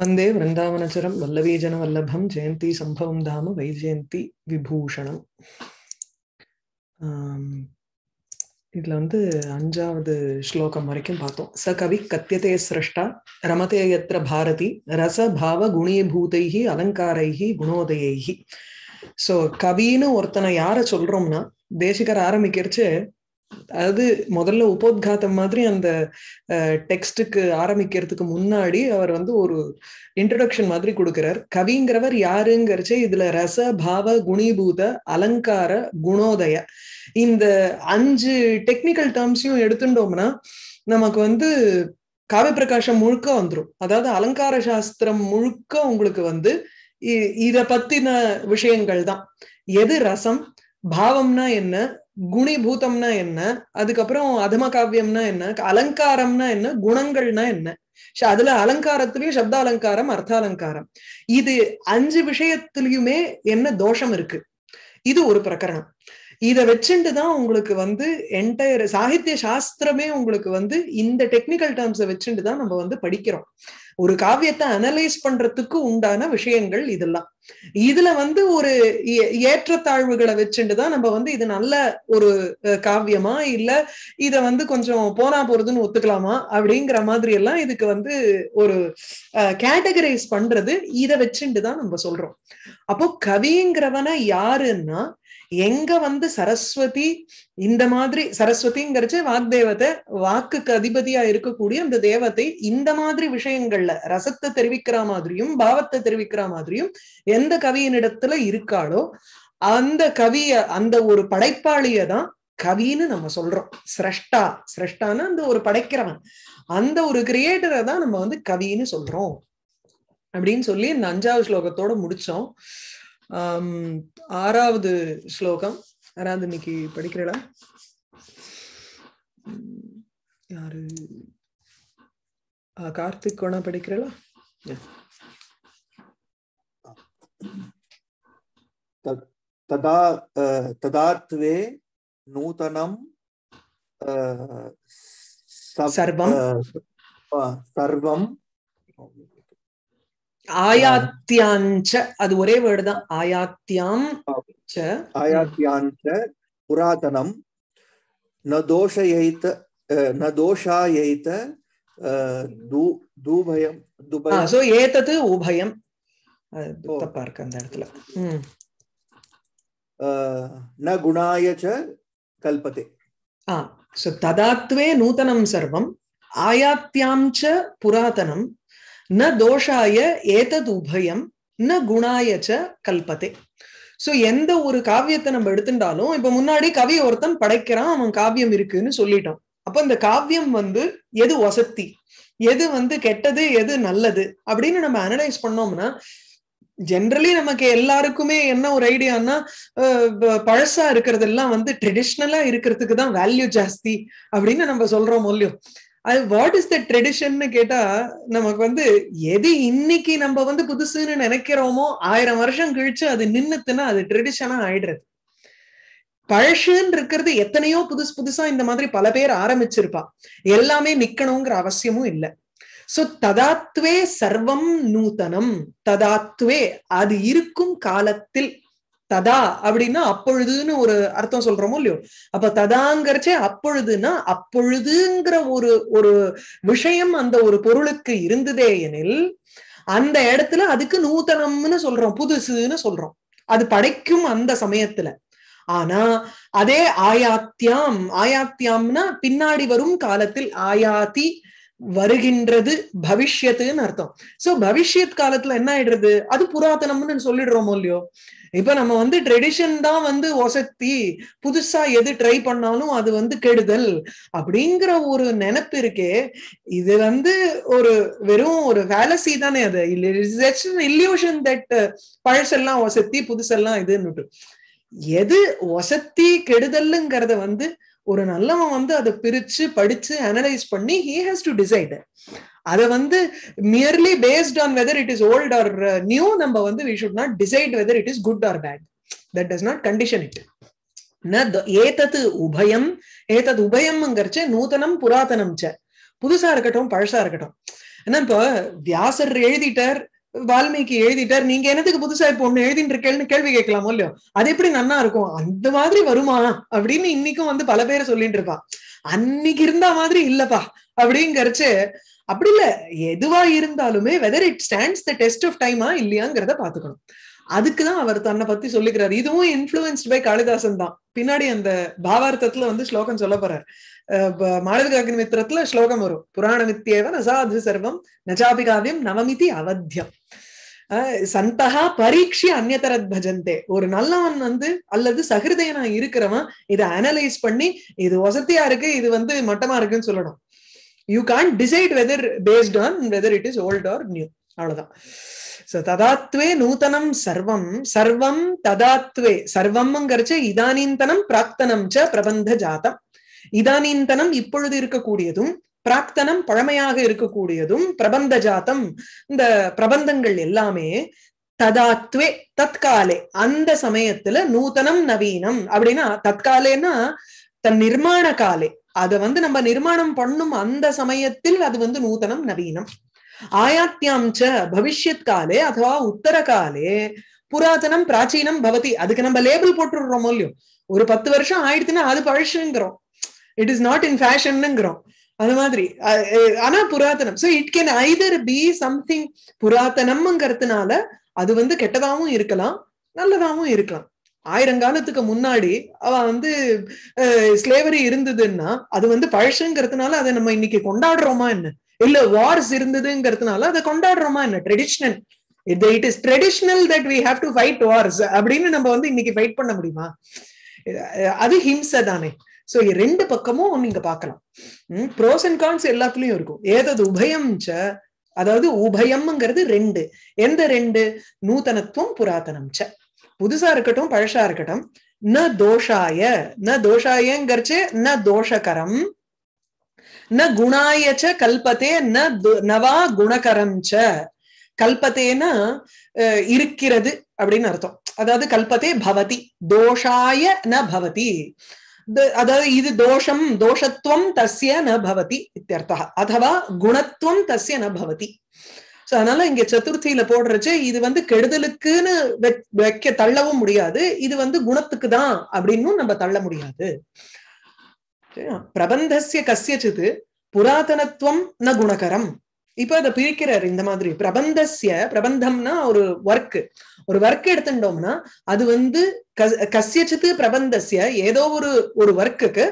வந்தே விருந்தாவனச்சரம் வல்லவீஜன வல்லபம் ஜெயந்தி சம்பவம் தாம வைஜெயந்தி விபூஷணம் இதுல வந்து அஞ்சாவது ஸ்லோகம் வரைக்கும் பார்த்தோம் ச கவி கத்தியதே சிரஷ்டா ரமதே யத்ர பாரதி ரச பாவ குணீபூதைகி அலங்காரைகி குணோதயைகி ஸோ கவின்னு ஒருத்தனை யார சொல்றோம்னா தேசிகர் ஆரம்பிக்கிறச்சு அதாவது முதல்ல உபோத்காத்தம் மாதிரி அந்த டெக்ஸ்டுக்கு ஆரம்பிக்கிறதுக்கு முன்னாடி அவர் வந்து ஒரு இன்ட்ரடக்ஷன் மாதிரி கொடுக்கிறார் கவிங்கிறவர் யாருங்கிறச்சே இதுல ரச பாவ குணிபூத அலங்கார குணோதய இந்த அஞ்சு டெக்னிக்கல் டேர்ம்ஸையும் எடுத்துட்டோம்னா நமக்கு வந்து காவிய பிரகாஷம் முழுக்க வந்துடும் அதாவது அலங்கார சாஸ்திரம் முழுக்க உங்களுக்கு வந்து இத பத்தின விஷயங்கள் தான் எது ரசம் பாவம்னா என்ன குணிபூதம்னா என்ன அதுக்கப்புறம் அதம காவியம்னா என்ன அலங்காரம்னா என்ன குணங்கள்னா என்ன அதுல அலங்காரத்திலயும் சப்த அலங்காரம் அர்த்த அலங்காரம் இது அஞ்சு விஷயத்திலயுமே என்ன தோஷம் இருக்கு இது ஒரு பிரகரணம் இத வச்சுட்டு உங்களுக்கு வந்து என்டையர் சாகித்ய சாஸ்திரமே உங்களுக்கு வந்து இந்த டெக்னிக்கல் டேர்ம்ஸை வச்சுட்டு தான் நம்ம வந்து படிக்கிறோம் ஒரு காவியத்தை அனலைஸ் பண்றதுக்கு உண்டான விஷயங்கள் இதெல்லாம் இதுல வந்து ஒரு ஏற்றத்தாழ்வுகளை வச்சுட்டு நம்ம வந்து இது நல்ல ஒரு காவியமா இல்ல இத வந்து கொஞ்சம் போனா போறதுன்னு ஒத்துக்கலாமா அப்படிங்கிற மாதிரி எல்லாம் இதுக்கு வந்து ஒரு கேட்டகரைஸ் பண்றது இத வச்சுட்டுதான் நம்ம சொல்றோம் அப்போ கவிங்கிறவன யாருன்னா எங்க வந்து சரஸ்வதி இந்த மாதிரி சரஸ்வதிங்கிறச்சு வாக்தேவத்தை வாக்குக்கு அதிபதியா இருக்கக்கூடிய அந்த தேவத்தை இந்த மாதிரி விஷயங்கள்ல ரசத்தை தெரிவிக்கிற மாதிரியும் பாவத்தை தெரிவிக்கிற மாதிரியும் எந்த கவியினிடத்துல இருக்காளோ அந்த கவிய அந்த ஒரு படைப்பாளிய தான் கவின்னு நம்ம சொல்றோம் சிரஷ்டா சிரஷ்டான்னு அந்த ஒரு படைக்கிறவன் அந்த ஒரு கிரியேட்டரை தான் நம்ம வந்து கவின்னு சொல்றோம் அப்படின்னு சொல்லி இந்த அஞ்சாவது ஸ்லோகத்தோட முடிச்சோம் ஆறாவது ஸ்லோகம் யாராவது இன்னைக்கு படிக்கிறீங்களா யாரு கார்த்திக் கோணா படிக்கிறீங்களா तदा तदात्वे नूतनं सर्वं सर्वं ஆயாத்தியாஞ்ச அது ஒரே வேர்டு தான் ஆயாத்தியாம் ஆயாத்தியாஞ்ச புராதனம் ந தோஷயைத்த தூபயம் சோ ஏதது உபயம் தப்பா அந்த இடத்துல ந குணாய ச கல்பதே ஆ சோ ததாத்வே நூதனம் சர்வம் ஆயாத்தியாம் ச புராதனம் ந தோஷாய ஏதது உபயம் ந குணாயச்ச கல்பத்தே சோ எந்த ஒரு காவியத்தை நம்ம எடுத்துட்டாலும் இப்ப முன்னாடி கவி ஒருத்தன் படைக்கிறான் அவன் காவியம் இருக்குன்னு சொல்லிட்டான் அப்ப இந்த காவியம் வந்து எது வசத்தி எது வந்து கெட்டது எது நல்லது அப்படின்னு நம்ம அனலைஸ் பண்ணோம்னா ஜென்ரலி நமக்கு எல்லாருக்குமே என்ன ஒரு ஐடியான்னா பழசா இருக்கிறதெல்லாம் வந்து ட்ரெடிஷ்னலா இருக்கிறதுக்கு தான் வேல்யூ ஜாஸ்தி அப்படின்னு நம்ம சொல்றோம் மூலியம் அது வாட் இஸ் த ட்ரெடிஷன்னு கேட்டா நமக்கு வந்து எது இன்னைக்கு நம்ம வந்து புதுசுன்னு நினைக்கிறோமோ ஆயிரம் வருஷம் கழிச்சு அது நின்னுத்துன்னா அது ட்ரெடிஷனா ஆயிடுறது பழசுன்னு இருக்கிறது எத்தனையோ புதுசு புதுசா இந்த மாதிரி பல பேர் ஆரம்பிச்சிருப்பா எல்லாமே நிக்கணுங்கிற அவசியமும் இல்லை சோ ததாத்வே சர்வம் நூதனம் ததாத்வே அது இருக்கும் காலத்தில் ததா அப்படின்னா அப்பொழுதுன்னு ஒரு அர்த்தம் சொல்றோமோ இல்லையோ அப்ப ததாங்கிறச்சே அப்பொழுதுன்னா அப்பொழுதுங்கிற ஒரு ஒரு விஷயம் அந்த ஒரு பொருளுக்கு இருந்ததே எனில் அந்த இடத்துல அதுக்கு நூத்தனம்னு சொல்றோம் புதுசுன்னு சொல்றோம் அது படைக்கும் அந்த சமயத்துல ஆனா அதே ஆயாத்தியாம் ஆயாத்தியாம்னா பின்னாடி வரும் காலத்தில் ஆயாத்தி வருகின்றது பவிஷ்யத்துன்னு அர்த்தம் சோ பவிஷ்யத் காலத்துல என்ன ஆயிடுறது அது புராதனம்னு சொல்லிடுறோமோ இல்லையோ இப்ப நம்ம வந்து ட்ரெடிஷன் தான் வந்து ஒசத்தி புதுசா எது ட்ரை பண்ணாலும் அது வந்து கெடுதல் அப்படிங்கிற ஒரு நினப்பு இருக்கே இது வந்து ஒரு வெறும் ஒரு வேலசி தானே அது இல்யூஷன் தட் uh, பழசெல்லாம் ஒசத்தி புதுசெல்லாம் இதுன்னுட்டு எது ஒசத்தி கெடுதல்ங்கிறத வந்து ஒரு நல்லவன் வந்து அதை பிரிச்சு படிச்சு அனலைஸ் பண்ணி ஹி ஹேஸ் டு டிசைட் அதை வந்து merely based on whether it is old or new நம்ம வந்து we should not decide whether it is good or bad that does not condition it ந உபயம் ஏதத் உபயம்ங்கிறச்சு நூதனம் புராதனம் ச புதுசா இருக்கட்டும் பழசா இருக்கட்டும் ஏன்னா இப்போ வியாசர் எழுதிட்டார் வால்மீகி எழுதிட்டார் நீங்க என்னதுக்கு புதுசா இப்போ ஒண்ணு எழுதிட்டு கேள்வி கேட்கலாமோ இல்லையோ அது எப்படி நன்னா இருக்கும் அந்த மாதிரி வருமா அப்படின்னு இன்னைக்கும் வந்து பல பேரை சொல்லிட்டு இருப்பா அன்னைக்கு இருந்த மாதிரி இல்லப்பா அப்படிங்கிறச்சு அப்படி இல்ல எதுவா இருந்தாலுமே whether it stands the test of டைமா இல்லையாங்கிறத பாத்துக்கணும் அதுக்குதான் அவர் தன்னை பத்தி சொல்லிக்கிறார் இதுவும் இன்ஃபுளுன்ஸ்ட் பை காளிதாசன் தான் பின்னாடி அந்த பாவார்த்தத்துல வந்து ஸ்லோகம் சொல்ல போறார் மாளவிக மித்திரத்துல ஸ்லோகம் வரும் புராண மித்தியேவ நசாது சர்வம் நஜாபி காவியம் நவமிதி அவத்தியம் சந்தகா பரீட்சி அந்நதரத் பஜந்தே ஒரு நல்லவன் வந்து அல்லது சகிருதையனா இருக்கிறவன் இதை அனலைஸ் பண்ணி இது வசதியா இருக்கு இது வந்து மட்டமா இருக்குன்னு சொல்லணும் you can decide whether based on whether it is old or new அவ்வளவுதான் சோ ததாத்வே நூத்தனம் சர்வம் சர்வம் ததாத்வே சர்வம்ங்கிறச்ச இதானீந்தனம் பிராக்தனம் ச பிரபந்த ஜாதம் இதானீந்தனம் இப்பொழுது இருக்கக்கூடியதும் பிராக்தனம் பழமையாக இருக்கக்கூடியதும் பிரபந்த ஜாத்தம் இந்த பிரபந்தங்கள் எல்லாமே ததாத்வே தற்காலே அந்த சமயத்துல நூத்தனம் நவீனம் அப்படின்னா தற்காலேன்னா தன் நிர்மாண காலே அதை வந்து நம்ம நிர்மாணம் பண்ணும் அந்த சமயத்தில் அது வந்து நூதனம் நவீனம் ஆயாத்தியாம் பவிஷ்யத் காலே அதுவா உத்தர காலே புராதனம் பிராச்சீனம் பவதி அதுக்கு நம்ம லேபிள் போட்டுடுறோமோ இல்லையோ ஒரு பத்து வருஷம் ஆயிடுச்சுன்னா அது பழசுங்கிறோம் இட் இஸ் நாட் இன் ஃபேஷன்ங்கிறோம் அது மாதிரி ஆனா புராதனம் so it can either be something புராதனம்ங்கிறதுனால அது வந்து கெட்டதாவும் இருக்கலாம் நல்லதாவும் இருக்கலாம் ஆயிரங்காலத்துக்கு முன்னாடி அவ வந்து ஸ்லேவரி இருந்ததுன்னா அது வந்து பழசுங்கிறதுனால அதை நம்ம இன்னைக்கு கொண்டாடுறோமா என்ன இல்ல வார்ஸ் இருந்ததுங்கிறதுனால அதை கொண்டாடுறோமா என்ன traditional it it is traditional that we have to fight wars அப்படின்னு நம்ம வந்து இன்னைக்கு ஃபைட் பண்ண முடியுமா அது ஹிம்சை தானே சோ ரெண்டு பக்கமும் நீங்க பாக்கலாம் ப்ரோஸ் அண்ட் கான்ஸ் எல்லாத்துலயும் இருக்கும் ஏதாவது உபயம் அதாவது உபயம்ங்கிறது ரெண்டு எந்த ரெண்டு நூத்தனத்துவம் புராதனம் ச புதுசா இருக்கட்டும் பழசா இருக்கட்டும் ந தோஷாய ந தோஷாயங்கிறச்சு ந தோஷகரம் ந குணாயச்ச கல்பத்தே ந நவா குணகரம் ச கல்பத்தேனா இருக்கிறது அப்படின்னு அர்த்தம் அதாவது கல்பத்தே பவதி தோஷாய ந பவதி அதாவது இது தோஷம் தோஷத்துவம் தஸ்ய ந பவதி இத்தியர்த்தா அதுவா குணத்துவம் தஸ்ய ந பவதி சோ அதனால இங்க சதுர்த்தியில போடுறச்சு இது வந்து கெடுதலுக்குன்னு வைக்க தள்ளவும் முடியாது இது வந்து குணத்துக்கு தான் அப்படின்னு நம்ம தள்ள முடியாது பிரபந்தசிய கசியச்சது புராதனத்துவம் ந குணகரம் இப்ப அதை பிரிக்கிறார் இந்த மாதிரி பிரபந்தசிய பிரபந்தம்னா ஒரு ஒர்க் ஒரு ஒர்க் எடுத்துட்டோம்னா அது வந்து கசியச்சித்து பிரபந்தசிய ஏதோ ஒரு ஒரு ஒர்க்குக்கு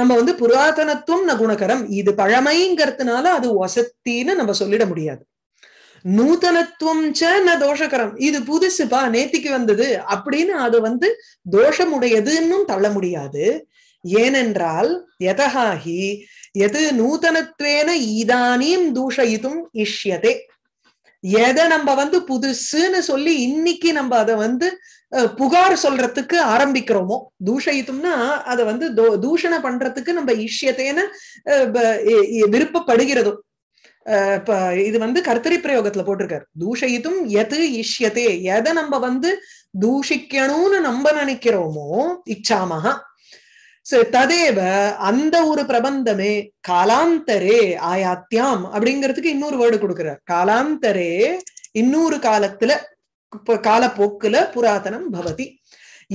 நம்ம வந்து புராதனத்துவம் ந குணகரம் இது பழமைங்கிறதுனால அது வசத்தின்னு நம்ம சொல்லிட முடியாது நூதனத்துவம் ச ந தோஷகரம் இது புதுசுப்பா நேத்திக்கு வந்தது அப்படின்னு அது வந்து தோஷமுடையதுன்னும் தள்ள முடியாது ஏனென்றால் எதாகி எது நூதனத்துவேன இதானியும் தூஷயித்தும் இஷ்யதே எதை நம்ம வந்து புதுசுன்னு சொல்லி இன்னைக்கு நம்ம அதை வந்து புகார் சொல்றதுக்கு ஆரம்பிக்கிறோமோ தூஷயித்தும்னா அதை வந்து தூஷணம் பண்றதுக்கு நம்ம இஷ்யத்தைன்னு விருப்பப்படுகிறதும் இது வந்து கர்த்தரி பிரயோகத்துல போட்டிருக்காரு தூஷயித்தும் எது இஷ்யதே எதை நம்ம வந்து தூஷிக்கணும்னு நம்ம நினைக்கிறோமோ இச்சாமகா ததேவ அந்த ஒரு பிரபந்தமே காலாந்தரே ஆயாத்தியாம் அப்படிங்கிறதுக்கு இன்னொரு வேர்டு கொடுக்குறார் காலாந்தரே இன்னொரு காலத்துல காலப்போக்குல புராதனம் பவதி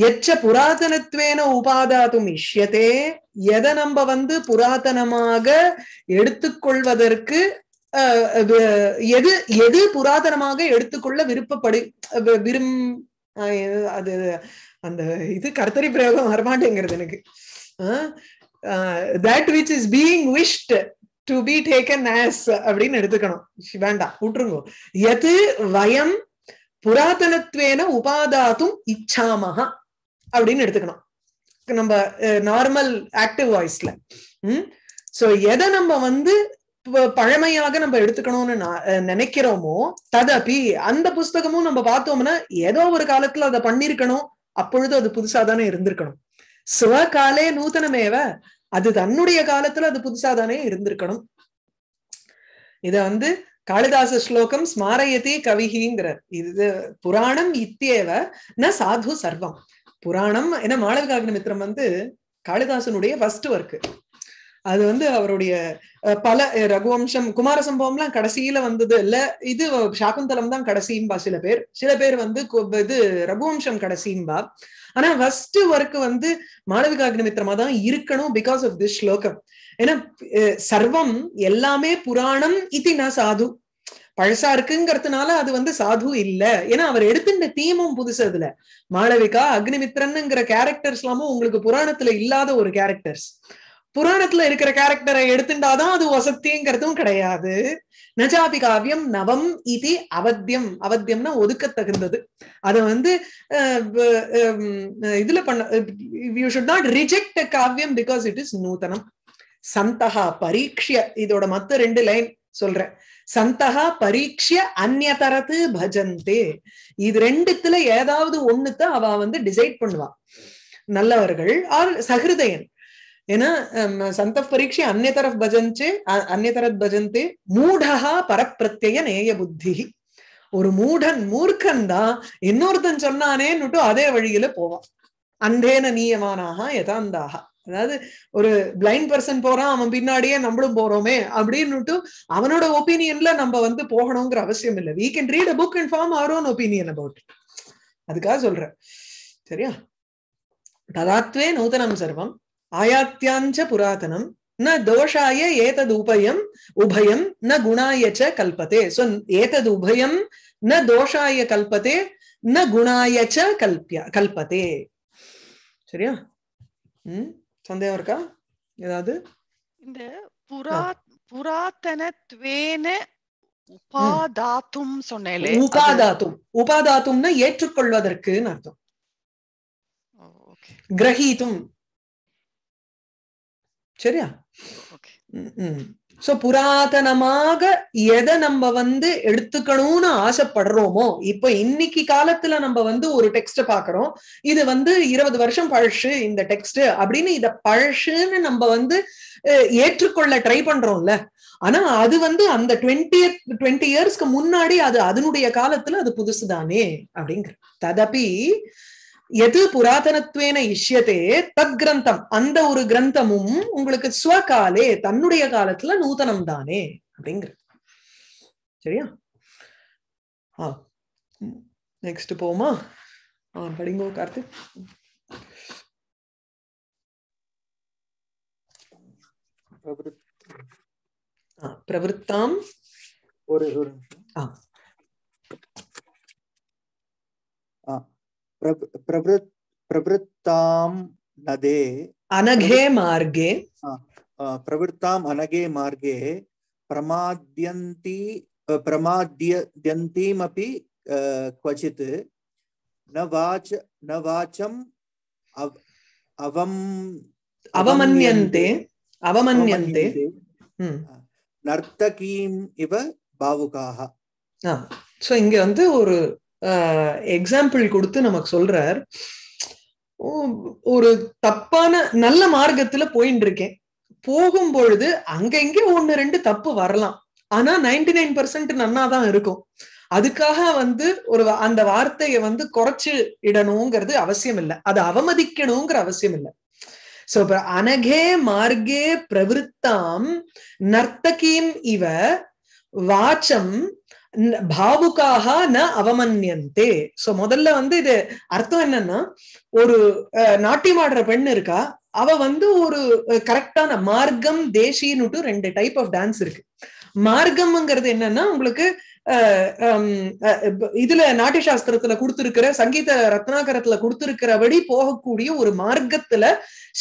எச்ச புராதனத்வேன உபாதாதும் இஷ்யதே எதை நம்ம வந்து புராதனமாக எடுத்துக்கொள்வதற்கு எது எது புராதனமாக எடுத்துக்கொள்ள விருப்பப்படு விரும் அது அந்த இது கர்த்தரி பிரயோகம் வரமாட்டேங்கிறது எனக்கு that which is being wished to be taken as அப்படின்னு எடுத்துக்கணும் வேண்டாம் விட்டுருங்க எது வயம் புராதனத்துவேன உபாதாத்தும் இச்சாமகா அப்படின்னு எடுத்துக்கணும் நம்ம நார்மல் ஆக்டிவ் வாய்ஸ்ல சோ எதை நம்ம வந்து பழமையாக நம்ம எடுத்துக்கணும்னு நினைக்கிறோமோ ததபி அந்த புஸ்தகமும் நம்ம பார்த்தோம்னா ஏதோ ஒரு காலத்துல அதை பண்ணிருக்கணும் அப்பொழுது அது புதுசா தானே இருந்திருக்கணும் சுவகாலே நூத்தனமேவ அது தன்னுடைய காலத்துல அது புதுசா தானே இருந்திருக்கணும் இத வந்து காளிதாச ஸ்லோகம் ஸ்மாரயதி கவிகிங்கிறார் இது புராணம் இத்தியவ ந சாது சர்வம் புராணம் ஏன்னா மாளவிகாக்ன மித்திரம் வந்து காளிதாசனுடைய ஃபர்ஸ்ட் ஒர்க் அது வந்து அவருடைய பல ரகுவம்சம் குமார எல்லாம் கடைசியில வந்தது இல்ல இது சாக்குந்தலம் தான் கடைசியும்பா சில பேர் சில பேர் வந்து இது ரகுவம்சம் கடைசியும்பா ஆனா ஃபர்ஸ்ட் ஒர்க் வந்து மாணவிகா அக்னிமித்திரமா தான் இருக்கணும் பிகாஸ் ஆஃப் திஸ் ஸ்லோகம் ஏன்னா சர்வம் எல்லாமே புராணம் இது நான் சாது பழசா இருக்குங்கிறதுனால அது வந்து சாது இல்ல ஏன்னா அவர் எடுத்துட்ட தீமும் புதுசு அதுல மாளவிகா அக்னிமித்ரன்ங்கிற கேரக்டர்ஸ் எல்லாமும் உங்களுக்கு புராணத்துல இல்லாத ஒரு கேரக்டர்ஸ் புராணத்துல இருக்கிற கேரக்டரை எடுத்துட்டாதான் அது வசத்திங்கிறதும் கிடையாது நஜாபி காவியம் நவம் இது அவத்தியம் அவத்தியம்னா ஒதுக்க தகுந்தது அதை வந்து இதுல பண்ண யூ ஷுட் நாட் ரிஜெக்ட் காவியம் பிகாஸ் இட் இஸ் நூதனம் சந்தகா பரீட்சிய இதோட மத்த ரெண்டு லைன் சொல்றேன் சந்தகா பரீட்சிய அந்நியதரது பஜந்தே இது ரெண்டுத்துல ஏதாவது ஒண்ணுத்த அவ வந்து டிசைட் பண்ணுவா நல்லவர்கள் ஆர் சகிருதயன் ஏன்னா சந்த பரீட்சை અન્ય பஜன்ச்சே அந்நரத் பஜந்தே અન્ય તરફ மூடா பரப்பிரத்ய நேய புத்தி ஒரு மூடன் மூர்க்கன் தான் இன்னொருத்தன் சொன்னானேன்னுட்டு அதே வழியில போவான் அந்தேன நீயமானாக யதாந்தாக அதாவது ஒரு பிளைண்ட் பர்சன் போறான் அவன் பின்னாடியே நம்மளும் போறோமே அப்படின்னுட்டு அவனோட ஒப்பீனியன்ல நம்ம வந்து போகணுங்கிற அவசியம் இல்லை we can read a book and form our own opinion about அதுக்காக சொல்றேன் சரியா ததாத்வே நூதனம் சர்வம் ஆயாத்தியாஞ்ச புராதனம் ந தோஷாய ஏதது உபயம் உபயம் ந குணாய கல்பதே சோ ஏதது உபயம் ந தோஷாய கல்பதே ந குணாய ச கல்பியா கல்பத்தே சரியா உம் சந்தேகம் இருக்கா ஏதாவது இந்த புரா புராதனத்வேன உபாதாத்தும் சொன்னேன் உபாதாத்தும் உபாதாத்தும்னா ஏற்றுக்கொள்வதற்குன்னு அர்த்தம் கிரகீதும் சரியா சோ புராதனமாக எதை நம்ம வந்து எடுத்துக்கணும்னு ஆசைப்படுறோமோ இப்ப இன்னைக்கு காலத்துல நம்ம வந்து ஒரு டெக்ஸ்ட் பாக்குறோம் இது வந்து இருபது வருஷம் பழசு இந்த டெக்ஸ்ட் அப்படின்னு இத பழசுன்னு நம்ம வந்து ஏற்றுக்கொள்ள ட்ரை பண்றோம்ல ஆனா அது வந்து அந்த டுவெண்ட்டி டுவெண்ட்டி இயர்ஸ்க்கு முன்னாடி அது அதனுடைய காலத்துல அது புதுசுதானே அப்படிங்கிற ததபி எது புராதனத்துவேன இஷ்யத்தே தத் கிரந்தம் அந்த ஒரு கிரந்தமும் உங்களுக்கு ஸ்வகாலே தன்னுடைய காலத்துல நூதனம் தானே அப்படிங்கிறது சரியா ஆ நெக்ஸ்ட் போமா ஆ படிங்கோ கார்த்திக் பிரவருத்தாம் ஒரு ஒரு ஆ प्रवृत् प्रवृत्तां नदे अनघे मार्गे प्रवृत्ताम् अनघे मार्गे प्रमाद्यन्ती प्रमाद्यन्तीमपि क्वचित् न वाच न वाचम् अव, अवम् अवमन्यन्ते अवमन्यन्ते हम्म। வந்து ஒரு எக்ஸாம்பிள் கொடுத்து நமக்கு சொல்றார் ஒரு தப்பான நல்ல மார்க்கத்துல போயின்னு இருக்கேன் போகும் பொழுது அங்கங்க ஒன்னு ரெண்டு தப்பு வரலாம் ஆனா நைன்டி நைன் பர்சன்ட் நன்னா தான் இருக்கும் அதுக்காக வந்து ஒரு அந்த வார்த்தையை வந்து குறைச்சு இடணுங்கிறது அவசியம் இல்லை அதை அவமதிக்கணுங்கிற அவசியம் இல்லை சோ இப்ப அனகே மார்கே பிரவிற்த்தாம் நர்த்தகீம் இவ வாச்சம் பாவுக்காக ந அவமன்யந்தே சோ முதல்ல வந்து இது அர்த்தம் என்னன்னா ஒரு நாட்டியம் ஆடுற பெண் இருக்கா அவ வந்து ஒரு கரெக்டான மார்க்கம் தேசியன்னுட்டு ரெண்டு டைப் ஆஃப் டான்ஸ் இருக்கு மார்க்கம்ங்கிறது என்னன்னா உங்களுக்கு இதுல நாட்டிய சாஸ்திரத்துல கொடுத்திருக்கிற சங்கீத ரத்னாகரத்துல கொடுத்திருக்கிறபடி போகக்கூடிய ஒரு மார்க்கத்துல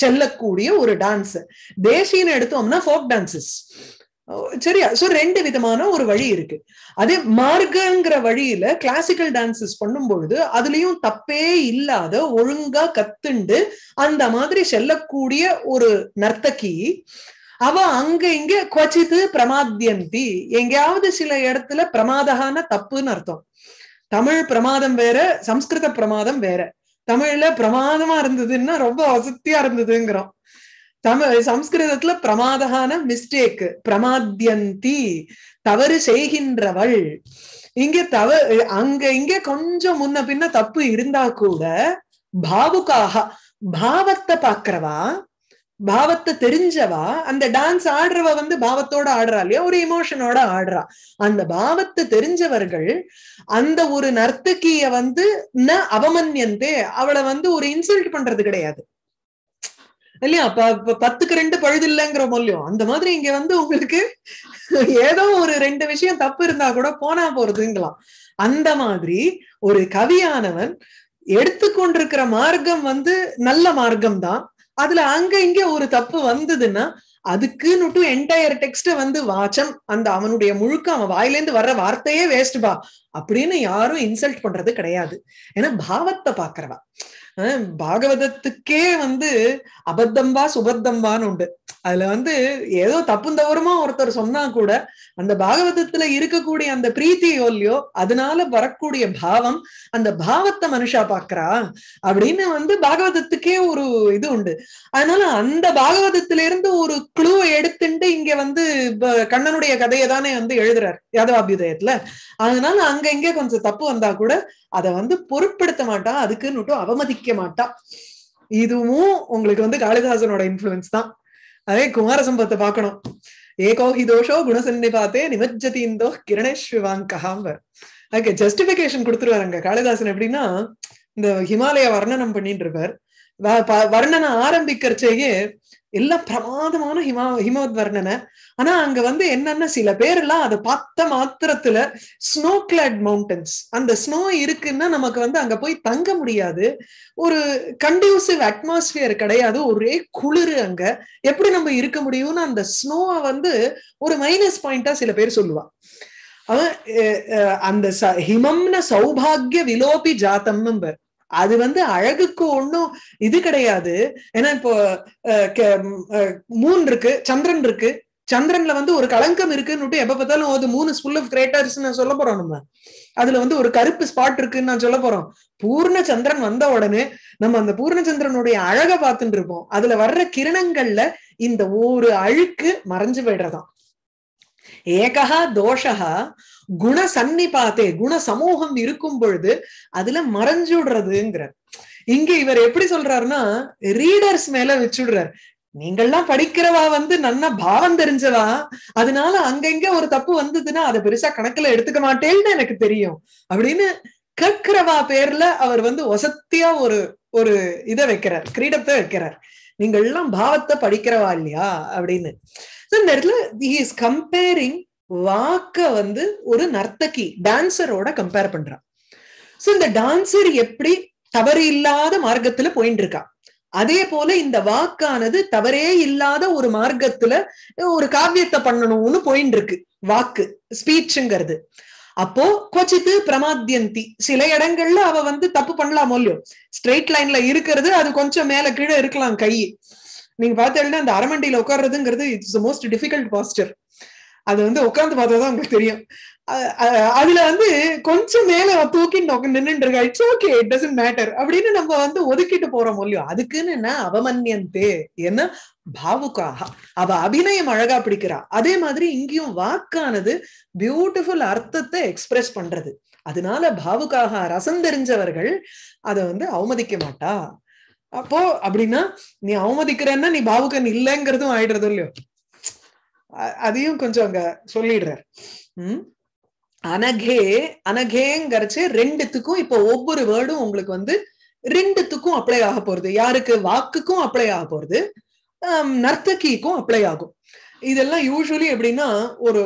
செல்லக்கூடிய ஒரு டான்ஸ் தேசியன்னு எடுத்தோம்னா ஃபோக் டான்சஸ் சரியா சோ ரெண்டு விதமான ஒரு வழி இருக்கு அதே மார்க்கிற வழியில கிளாசிக்கல் டான்சஸ் பண்ணும்பொழுது அதுலயும் தப்பே இல்லாத ஒழுங்கா கத்துண்டு அந்த மாதிரி செல்லக்கூடிய ஒரு நர்த்தகி அவ அங்க இங்க கொச்சித்து பிரமாத்தியந்தி எங்கேயாவது சில இடத்துல பிரமாதகான தப்புன்னு அர்த்தம் தமிழ் பிரமாதம் வேற சம்ஸ்கிருத பிரமாதம் வேற தமிழ்ல பிரமாதமா இருந்ததுன்னா ரொம்ப வசத்தியா இருந்ததுங்கிறோம் தமிழ் சம்ஸ்கிருதத்துல பிரமாதகான மிஸ்டேக் பிரமாத்தியந்தி தவறு செய்கின்றவள் இங்க தவ அங்க இங்க கொஞ்சம் முன்ன பின்ன தப்பு இருந்தா கூட பாவுக்காக பாவத்தை பாக்குறவா பாவத்தை தெரிஞ்சவா அந்த டான்ஸ் ஆடுறவ வந்து பாவத்தோட ஆடுறா இல்லையா ஒரு இமோஷனோட ஆடுறா அந்த பாவத்தை தெரிஞ்சவர்கள் அந்த ஒரு நர்த்தகிய வந்து ந அவமன்யந்தே அவளை வந்து ஒரு இன்சல்ட் பண்றது கிடையாது இல்லையா பத்துக்கு ரெண்டு பழுது இல்லைங்கிற மூலியம் அந்த மாதிரி இங்க வந்து உங்களுக்கு ஏதோ ஒரு ரெண்டு விஷயம் தப்பு இருந்தா கூட போனா போறதுங்களாம் அந்த மாதிரி ஒரு கவியானவன் எடுத்துக்கொண்டிருக்கிற மார்க்கம் வந்து நல்ல மார்க்கம் தான் அதுல அங்க இங்க ஒரு தப்பு வந்ததுன்னா அதுக்குன்னுட்டும் என்டையர் டெக்ஸ்ட வந்து வாச்சம் அந்த அவனுடைய முழுக்க அவன் வாயிலேருந்து வர்ற வார்த்தையே வேஸ்ட் பா அப்படின்னு யாரும் இன்சல்ட் பண்றது கிடையாது ஏன்னா பாவத்தை பாக்குறவா பாகவதத்துக்கே வந்து அபத்தம்பா சுபத்தம்பான்னு உண்டு அதுல வந்து ஏதோ தப்பு தவறுமா ஒருத்தர் சொன்னா கூட அந்த பாகவதத்துல இருக்கக்கூடிய அந்த பிரீத்தியோ இல்லையோ அதனால வரக்கூடிய பாவம் அந்த பாவத்தை மனுஷா பாக்குறா அப்படின்னு வந்து பாகவதத்துக்கே ஒரு இது உண்டு அதனால அந்த பாகவதத்துல இருந்து ஒரு குழு எடுத்துட்டு இங்க வந்து கண்ணனுடைய கதையை தானே வந்து எழுதுறாரு யாதவாபியுதயத்துல அதனால அங்க இங்க கொஞ்சம் தப்பு வந்தா கூட அதை வந்து பொருட்படுத்த மாட்டா அதுக்குன்னுட்டும் அவமதிக்க மாட்டா இதுவும் உங்களுக்கு வந்து காளிதாசனோட இன்ஃபுளுன்ஸ் தான் அதே குமார சம்பத்தை பார்க்கணும் ஏகோ தோஷோ குணசன்னி பார்த்தே இந்தோ கிரணேஷ்விவாங்கஹாம்பர் அதுக்கு ஜஸ்டிபிகேஷன் கொடுத்துருவாருங்க காளிதாசன் எப்படின்னா இந்த ஹிமாலய வர்ணனம் பண்ணிட்டு இருப்பார் வர்ணனை ஆரம்பிக்கிறச்சேயே எல்லாம் பிரமாதமான ஹிமா வர்ணனை ஆனா அங்க வந்து என்னன்னா சில பேர் எல்லாம் அதை பார்த்த மாத்திரத்துல ஸ்னோ கிளாட் மவுண்டன்ஸ் அந்த ஸ்னோ இருக்குன்னா நமக்கு வந்து அங்க போய் தங்க முடியாது ஒரு கண்டியூசிவ் அட்மாஸ்பியர் கிடையாது ஒரே குளிர் அங்க எப்படி நம்ம இருக்க முடியும்னு அந்த ஸ்னோவை வந்து ஒரு மைனஸ் பாயிண்டா சில பேர் சொல்லுவா அவன் அந்த ஹிமம்ன சௌபாகிய விலோபி ஜாத்தம்னு அது வந்து அழகுக்கு ஒன்றும் இது கிடையாது ஏன்னா இப்போ மூன் இருக்கு சந்திரன் இருக்கு சந்திரன்ல வந்து ஒரு கலங்கம் இருக்குன்னு எப்ப பார்த்தாலும் அது மூணு ஸ்புல் ஆஃப் கிரேட்டர்ஸ் நான் சொல்ல போறோம் நம்ம அதுல வந்து ஒரு கருப்பு ஸ்பாட் இருக்குன்னு நான் சொல்ல போறோம் பூர்ண சந்திரன் வந்த உடனே நம்ம அந்த பூர்ணச்சந்திரனுடைய அழகை பார்த்துட்டு இருப்போம் அதுல வர்ற கிரணங்கள்ல இந்த ஒரு அழுக்கு மறைஞ்சு போயிடுறதாம் ஏகா தோஷகா குண சன்னிபாத்தே குண சமூகம் இருக்கும் பொழுது அதுல மறைஞ்சுடுறதுங்கிறார் இங்க இவர் எப்படி சொல்றாருன்னா ரீடர்ஸ் மேல வச்சுடுறார் நீங்கள்லாம் படிக்கிறவா வந்து நன்னா பாவம் தெரிஞ்சவா அதனால அங்கங்க ஒரு தப்பு வந்ததுன்னா அதை பெருசா கணக்குல எடுத்துக்க மாட்டேன்னு எனக்கு தெரியும் அப்படின்னு கேட்கிறவா பேர்ல அவர் வந்து ஒசத்தியா ஒரு ஒரு இதை வைக்கிறார் கிரீடத்தை வைக்கிறார் நீங்கள்லாம் பாவத்தை படிக்கிறவா இல்லையா அப்படின்னு இந்த இடத்துல ஹி இஸ் கம்பேரிங் வாக்க வந்து ஒரு நர்த்தகி டான்சரோட கம்பேர் பண்றா சோ இந்த டான்சர் எப்படி தவறு இல்லாத மார்க்கத்துல போயிட்டு இருக்கா அதே போல இந்த வாக்கானது தவறே இல்லாத ஒரு மார்க்கத்துல ஒரு காவியத்தை பண்ணணும்னு போயிட்டு இருக்கு வாக்கு ஸ்பீச்சுங்கிறது அப்போ கொச்சித்து பிரமாத்தியந்தி சில இடங்கள்ல அவ வந்து தப்பு பண்ணலாமோ இல்லையோ ஸ்ட்ரெயிட் லைன்ல இருக்கிறது அது கொஞ்சம் மேல கீழே இருக்கலாம் கை நீங்க பார்த்தீங்கன்னா அந்த அரமண்டியில உட்கார்றதுங்கிறது இட்ஸ் மோஸ்ட் டிஃபிகல்ட் பாஸ்டர் அது வந்து உட்காந்து பார்த்தா தான் உங்களுக்கு தெரியும் அதுல வந்து கொஞ்சம் மேல தூக்கி நின்று இருக்கா it's okay it doesn't matter அப்படின்னு நம்ம வந்து ஒதுக்கிட்டு போறோம் இல்லையோ அதுக்குன்னு என்ன அவமன்யந்தே என்ன பாவுக்காக அவ அபிநயம் அழகா பிடிக்கிறா அதே மாதிரி இங்கேயும் வாக்கானது பியூட்டிஃபுல் அர்த்தத்தை எக்ஸ்பிரஸ் பண்றது அதனால பாவுக்காக ரசம் தெரிஞ்சவர்கள் அதை வந்து அவமதிக்க மாட்டா அப்போ அப்படின்னா நீ அவமதிக்கிறன்னா நீ பாவுக்கன் இல்லைங்கிறதும் ஆயிடுறதும் இல்லையோ அதையும் கொஞ்சம் அங்க சொல்லிடுறார் உம் அனகே அனகேங்கரைச்சு ரெண்டுத்துக்கும் இப்போ ஒவ்வொரு வேர்டும் உங்களுக்கு வந்து ரெண்டுத்துக்கும் அப்ளை ஆக போறது யாருக்கு வாக்குக்கும் அப்ளை ஆக போறது நர்த்தகிக்கும் அப்ளை ஆகும் இதெல்லாம் யூஸ்வலி எப்படின்னா ஒரு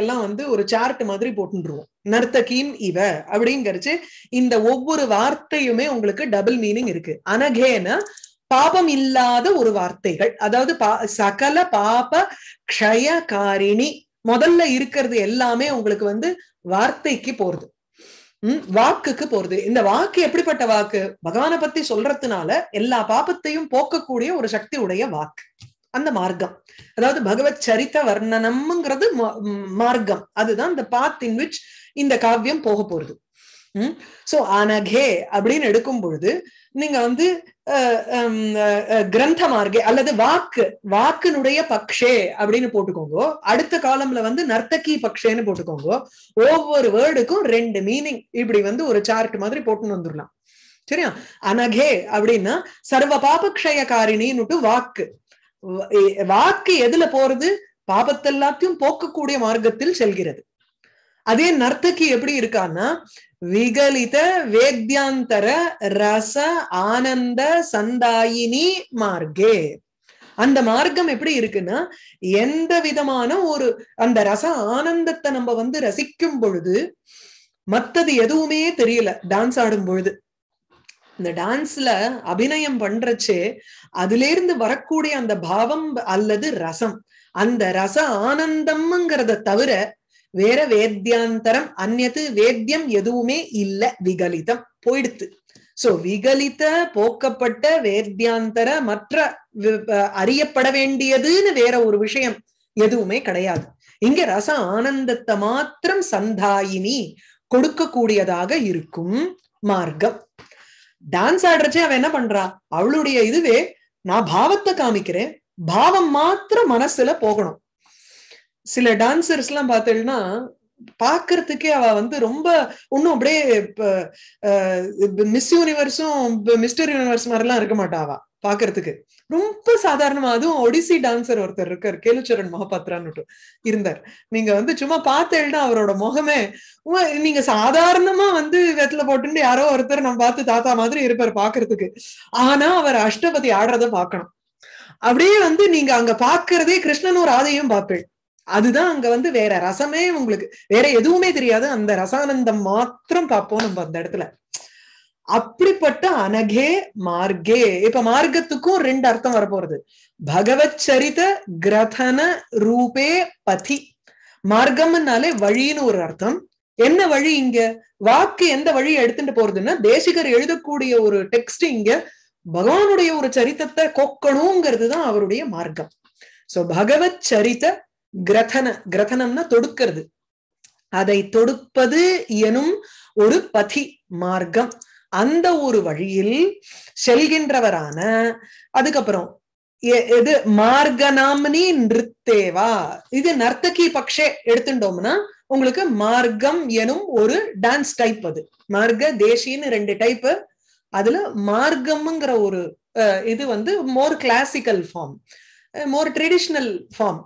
எல்லாம் வந்து ஒரு சார்ட் மாதிரி போட்டுருவோம் நர்த்தகின் இவ அப்படிங்கிறச்சு இந்த ஒவ்வொரு வார்த்தையுமே உங்களுக்கு டபுள் மீனிங் இருக்கு அனகேன பாபம் இல்லாத ஒரு வார்த்தைகள் அதாவது சகல பாப காரிணி முதல்ல இருக்கிறது எல்லாமே உங்களுக்கு வந்து வார்த்தைக்கு போறது உம் வாக்குக்கு போறது இந்த வாக்கு எப்படிப்பட்ட வாக்கு பகவானை பத்தி சொல்றதுனால எல்லா பாபத்தையும் போக்கக்கூடிய ஒரு சக்தி உடைய வாக்கு அந்த மார்க்கம் அதாவது பகவத் சரித்த வர்ணனம்ங்கிறது மார்க்கம் அதுதான் இந்த பாத் இன் விச் இந்த காவியம் போக போறது சோ அனகே அப்படின்னு எடுக்கும் பொழுது நீங்க வந்து கிரந்த மார்கே அல்லது வாக்கு வாக்கினுடைய பக்ஷே அப்படின்னு போட்டுக்கோங்க அடுத்த காலம்ல வந்து நர்த்தகி பக்ஷேன்னு போட்டுக்கோங்க ஒவ்வொரு வேர்டுக்கும் ரெண்டு மீனிங் இப்படி வந்து ஒரு சார்ட் மாதிரி போட்டுன்னு வந்துடலாம் சரியா அனகே அப்படின்னா சர்வ காரிணின்னு வாக்கு வாக்கு எதுல போறது பாபத்தெல்லாத்தையும் போக்கக்கூடிய மார்க்கத்தில் செல்கிறது அதே நர்த்தகி எப்படி இருக்கான்னா விகலித வேத்யாந்தர ரச ஆனந்த சந்தாயினி மார்க்கே அந்த மார்க்கம் எப்படி இருக்குன்னா எந்த விதமான ஒரு அந்த ரச ஆனந்தத்தை நம்ம வந்து ரசிக்கும் பொழுது மத்தது எதுவுமே தெரியல டான்ஸ் ஆடும் பொழுது இந்த டான்ஸ்ல அபிநயம் பண்றச்சே அதுல இருந்து வரக்கூடிய அந்த பாவம் அல்லது ரசம் அந்த ரச ஆனந்தம்ங்கிறத தவிர வேற வேத்தியாந்தரம் அந்நது வேத்தியம் எதுவுமே இல்ல விகலிதம் போயிடுத்து சோ விகலித போக்கப்பட்ட வேத்தியாந்தர மற்ற அறியப்பட வேண்டியதுன்னு வேற ஒரு விஷயம் எதுவுமே கிடையாது இங்க ரச ஆனந்தத்தை மாத்திரம் சந்தாயினி கொடுக்கக்கூடியதாக இருக்கும் மார்க்கம் டான்ஸ் ஆடுறச்சு அவன் என்ன பண்றா அவளுடைய இதுவே நான் பாவத்தை காமிக்கிறேன் பாவம் மாத்திரம் மனசுல போகணும் சில டான்சர்ஸ் எல்லாம் பார்த்தீங்கன்னா பாக்குறதுக்கே அவ வந்து ரொம்ப இன்னும் அப்படியே மிஸ் யூனிவர்ஸும் மிஸ்டர் யூனிவர்ஸ் மாதிரிலாம் இருக்க மாட்டாவா பாக்குறதுக்கு ரொம்ப சாதாரணமா அதுவும் ஒடிசி டான்சர் ஒருத்தர் இருக்கார் கேலுச்சரன் மகாபாத்ரான்னு இருந்தார் நீங்க வந்து சும்மா பார்த்தேன்னா அவரோட முகமே நீங்க சாதாரணமா வந்து வெத்துல போட்டுட்டு யாரோ ஒருத்தர் நம்ம பார்த்து தாத்தா மாதிரி இருப்பார் பாக்குறதுக்கு ஆனா அவர் அஷ்டபதி ஆடுறத பாக்கணும் அப்படியே வந்து நீங்க அங்க பாக்குறதே ஒரு ஆதையும் பார்ப்பேன் அதுதான் அங்க வந்து வேற ரசமே உங்களுக்கு வேற எதுவுமே தெரியாது அந்த ரசானந்தம் மாத்திரம் பார்ப்போம் நம்ம அந்த இடத்துல அப்படிப்பட்ட அனகே மார்கே இப்ப மார்க்கத்துக்கும் ரெண்டு அர்த்தம் வரப்போறது பகவத் சரித கிரதன ரூபே பதி மார்க்கம்னாலே வழின்னு ஒரு அர்த்தம் என்ன வழி இங்க வாக்கு எந்த வழி எடுத்துட்டு போறதுன்னா தேசிகர் எழுதக்கூடிய ஒரு டெக்ஸ்ட் இங்க பகவானுடைய ஒரு சரித்தத்தை கொக்கணுங்கிறது தான் அவருடைய மார்க்கம் சோ பகவத் சரித கிரதன கிரதனம்னா தொடுக்கிறது அதை தொடுப்பது எனும் ஒரு பதி மார்க்கம் அந்த ஒரு வழியில் செல்கின்றவரான அதுக்கப்புறம் எது மார்கனாம்னி நிறுத்தேவா இது நர்த்தகி பக்ஷே எடுத்துட்டோம்னா உங்களுக்கு மார்க்கம் எனும் ஒரு டான்ஸ் டைப் அது மார்க்க தேசின்னு ரெண்டு டைப் அதுல மார்க்கம்ங்கிற ஒரு இது வந்து more classical form more traditional form